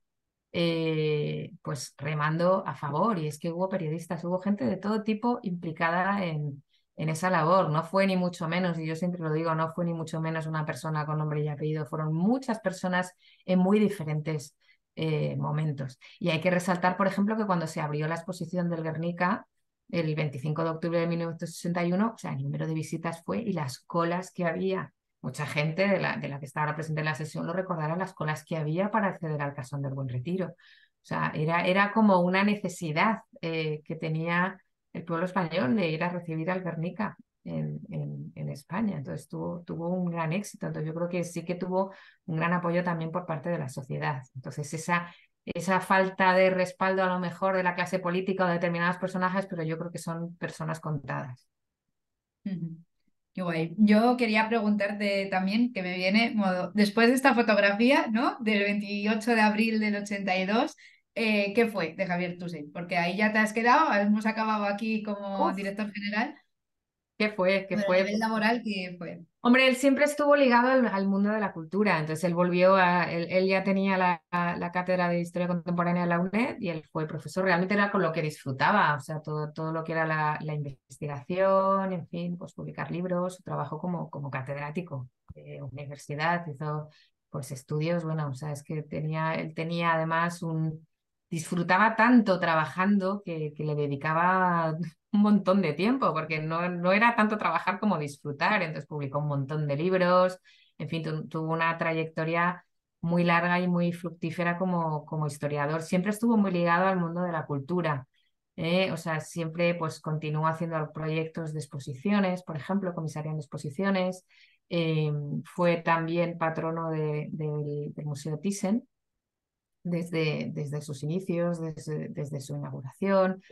eh, pues remando a favor. Y es que hubo periodistas, hubo gente de todo tipo implicada en, en esa labor. No fue ni mucho menos, y yo siempre lo digo, no fue ni mucho menos una persona con nombre y apellido, fueron muchas personas en muy diferentes eh, momentos. Y hay que resaltar, por ejemplo, que cuando se abrió la exposición del Guernica, el 25 de octubre de 1961, o sea, el número de visitas fue y las colas que había. Mucha gente de la, de la que estaba presente en la sesión lo recordará, las colas que había para acceder al casón del Buen Retiro. O sea, era, era como una necesidad eh, que tenía el pueblo español de ir a recibir al Guernica en, España. Entonces tuvo, tuvo un gran éxito. Entonces yo creo que sí que tuvo un gran apoyo también por parte de la sociedad. Entonces esa, esa falta de respaldo a lo mejor de la clase política o de determinados personajes, pero yo creo que son personas contadas. Yo quería preguntarte también, que me viene, modo, después de esta fotografía, ¿no? Del 28 de abril del 82, eh, ¿qué fue de Javier Tusey? Porque ahí ya te has quedado, hemos acabado aquí como director general. ¿Qué fue? que fue? A laboral, fue? Hombre, él siempre estuvo ligado al, mundo de la cultura, entonces él volvió a, él, ya tenía la, cátedra de Historia Contemporánea de la UNED y él fue profesor, realmente era con lo que disfrutaba, o sea, todo, todo lo que era la, investigación, en fin, pues publicar libros, su trabajo como, como catedrático de universidad, hizo pues estudios, bueno, o sea, es que tenía, él tenía además un, disfrutaba tanto trabajando que, que le dedicaba un montón de tiempo, porque no, era tanto trabajar como disfrutar. Entonces publicó un montón de libros, en fin, tuvo una trayectoria muy larga y muy fructífera como, como historiador. Siempre estuvo muy ligado al mundo de la cultura. ¿eh? o sea, siempre pues haciendo proyectos de exposiciones, por ejemplo, comisaría en exposiciones. Eh, fue también patrono del, Museo Thyssen desde, desde sus inicios, desde, desde su inauguración.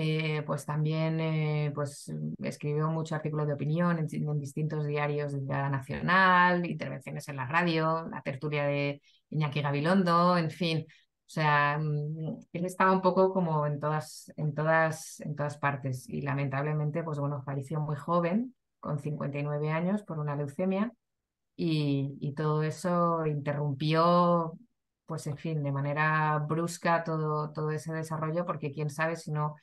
Eh, pues también eh, pues, mm, escribió muchos artículos de opinión en, distintos diarios de la nacional, intervenciones en la radio, la tertulia de Iñaki Gabilondo, en fin. O sea, mm, él estaba un poco como en todas, en todas, en todas partes y lamentablemente, pues bueno, falleció muy joven, con 59 años por una leucemia y, y todo eso interrumpió pues en fin, de manera brusca todo, todo ese desarrollo, porque quién sabe si no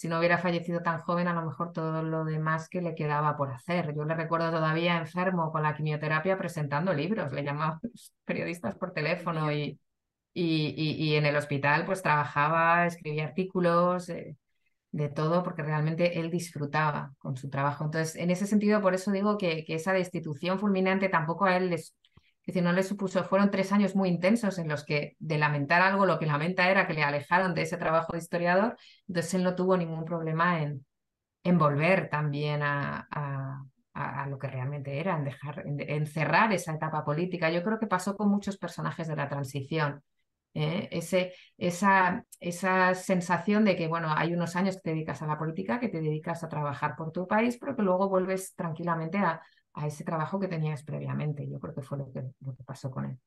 si no hubiera fallecido tan joven, a lo mejor todo lo demás que le quedaba por hacer. Yo le recuerdo todavía enfermo con la quimioterapia presentando libros, le llamaban periodistas por teléfono y, y, en el hospital pues trabajaba, escribía artículos, eh, de todo, porque realmente él disfrutaba con su trabajo. Entonces, en ese sentido, por eso digo que, que esa destitución fulminante tampoco a él les, es no le supuso, fueron tres años muy intensos en los que de lamentar algo, lo que lamenta era que le alejaron de ese trabajo de historiador, entonces él no tuvo ningún problema en, en volver también a, lo que realmente era, en, dejar, en, cerrar esa etapa política. Yo creo que pasó con muchos personajes de la transición. ¿eh? Ese, esa, esa sensación de que, bueno, hay unos años que te dedicas a la política, que te dedicas a trabajar por tu país, pero que luego vuelves tranquilamente a, a ese trabajo que tenías previamente. Yo creo que fue lo que, lo pasó con él.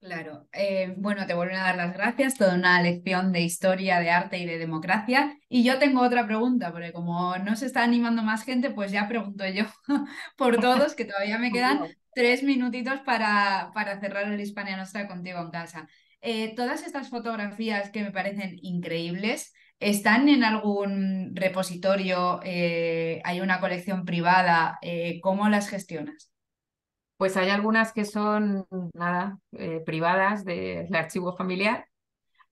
Claro, eh, bueno, te vuelvo a dar las gracias, toda una lección de historia, de arte y de democracia. Y yo tengo otra pregunta, porque como no se está animando más gente, pues ya pregunto yo por todos, que todavía me quedan tres minutitos para, para cerrar el Hispania Nostra contigo en casa. Eh, todas estas fotografías que me parecen increíbles, ¿Están en algún repositorio? Eh, ¿Hay una colección privada? Eh, ¿Cómo las gestionas? Pues hay algunas que son, nada, eh, privadas del archivo familiar.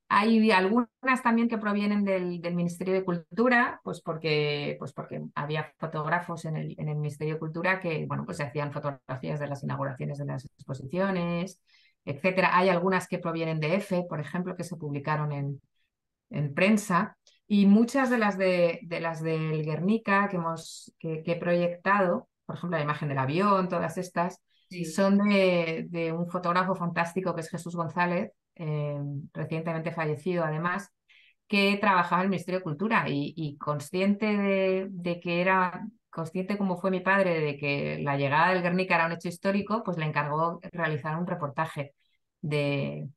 Hay algunas también que provienen del, Ministerio de Cultura, pues porque, pues porque había fotógrafos en el, Ministerio de Cultura que, bueno, pues se hacían fotografías de las inauguraciones de las exposiciones, etc. Hay algunas que provienen de EFE, por ejemplo, que se publicaron en, en prensa y muchas de las, de, las del Guernica que, hemos, que, he proyectado, por ejemplo, la imagen del avión, todas estas, son de, un fotógrafo fantástico que es Jesús González, eh, recientemente fallecido además, que trabajaba en el Ministerio de Cultura y, consciente de, de, que era, consciente como fue mi padre de que la llegada del Guernica era un hecho histórico, pues le encargó realizar un reportaje de,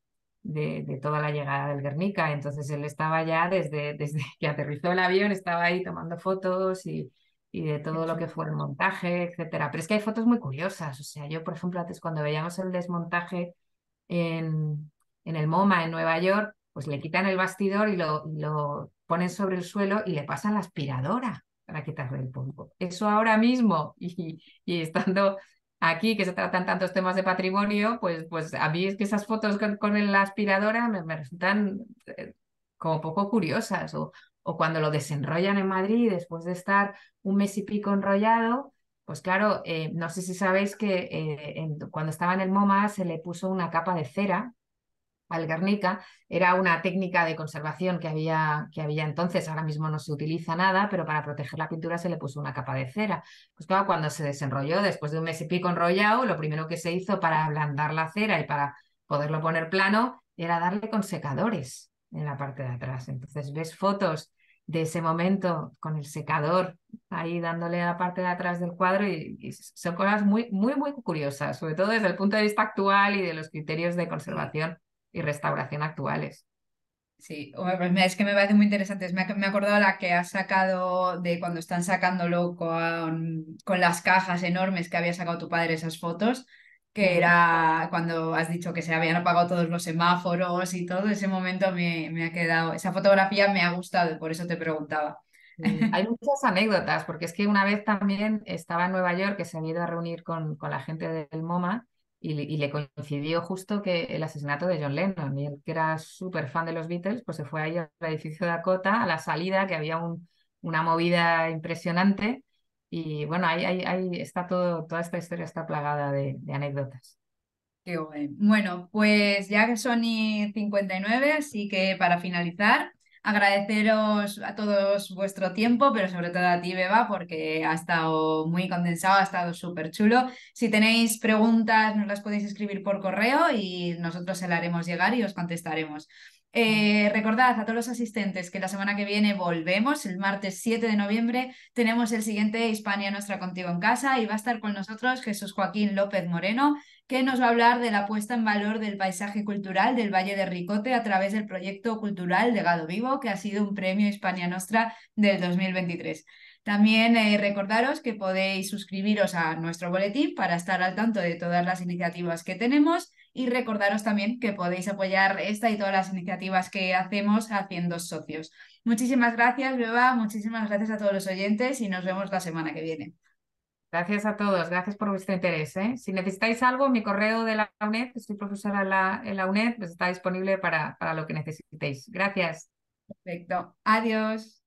de, toda la llegada del Guernica. Entonces él estaba ya desde, desde que aterrizó el avión, estaba ahí tomando fotos y, de todo lo que fue el montaje, etcétera. Pero es que hay fotos muy curiosas. O sea, yo, por ejemplo, antes cuando veíamos el desmontaje en, el MoMA en Nueva York, pues le quitan el bastidor y lo, lo ponen sobre el suelo y le pasan la aspiradora para quitarle el polvo. Eso ahora mismo y estando aquí que se tratan tantos temas de patrimonio, pues, pues a mí es que esas fotos con, la aspiradora me, resultan eh, como poco curiosas. O, o cuando lo desenrollan en Madrid después de estar un mes y pico enrollado, pues claro, eh, no sé si sabéis que eh, cuando estaba en el MoMA se le puso una capa de cera al era una técnica de conservación que había, que había entonces, ahora mismo no se utiliza nada, pero para proteger la pintura se le puso una capa de cera. Pues cuando se desenrolló, después de un mes y pico enrollado, lo primero que se hizo para ablandar la cera y para poderlo poner plano era darle con secadores en la parte de atrás. Entonces ves fotos de ese momento con el secador ahí dándole a la parte de atrás del cuadro y, son cosas muy, muy, muy curiosas, sobre todo desde el punto de vista actual y de los criterios de conservación y restauración actuales. Sí, pues es que me parece muy interesante. Me he acordado la que has sacado de cuando están sacándolo con, con las cajas enormes que había sacado tu padre esas fotos, que era cuando has dicho que se habían apagado todos los semáforos y todo. Ese momento me, ha quedado, esa fotografía me ha gustado y por eso te preguntaba. Hay muchas anécdotas, porque es que una vez también estaba en Nueva York, que se han ido a reunir con, con la gente del MoMA y, le coincidió justo que el asesinato de John Lennon. que era súper fan de los Beatles, pues se fue ahí al edificio de Dakota, a la salida, que había una movida impresionante. Y bueno, ahí, ahí, está todo, toda esta historia está plagada de, anécdotas. bueno. pues ya que son y 59, así que para finalizar, agradeceros a todos vuestro tiempo, pero sobre todo a ti, Beba, porque ha estado muy condensado, ha estado súper chulo. Si tenéis preguntas, nos las podéis escribir por correo y nosotros se la haremos llegar y os contestaremos. Eh, recordad a todos los asistentes que la semana que viene volvemos, el martes 7 de noviembre tenemos el siguiente Hispania Nuestra Contigo en Casa y va a estar con nosotros Jesús Joaquín López Moreno, que nos va a hablar de la puesta en valor del paisaje cultural del Valle de Ricote a través del proyecto cultural Gado Vivo, que ha sido un premio Hispania Nostra del 2023. También eh, recordaros que podéis suscribiros a nuestro boletín para estar al tanto de todas las iniciativas que tenemos y recordaros también que podéis apoyar esta y todas las iniciativas que hacemos haciendo socios. Muchísimas gracias, Beba, muchísimas gracias a todos los oyentes y nos vemos la semana que viene. Gracias a todos, gracias por vuestro interés. ¿eh? Si necesitáis algo, mi correo de la UNED, soy profesora en la, UNED, pues está disponible para, para lo que necesitéis. Gracias. Perfecto. Adiós.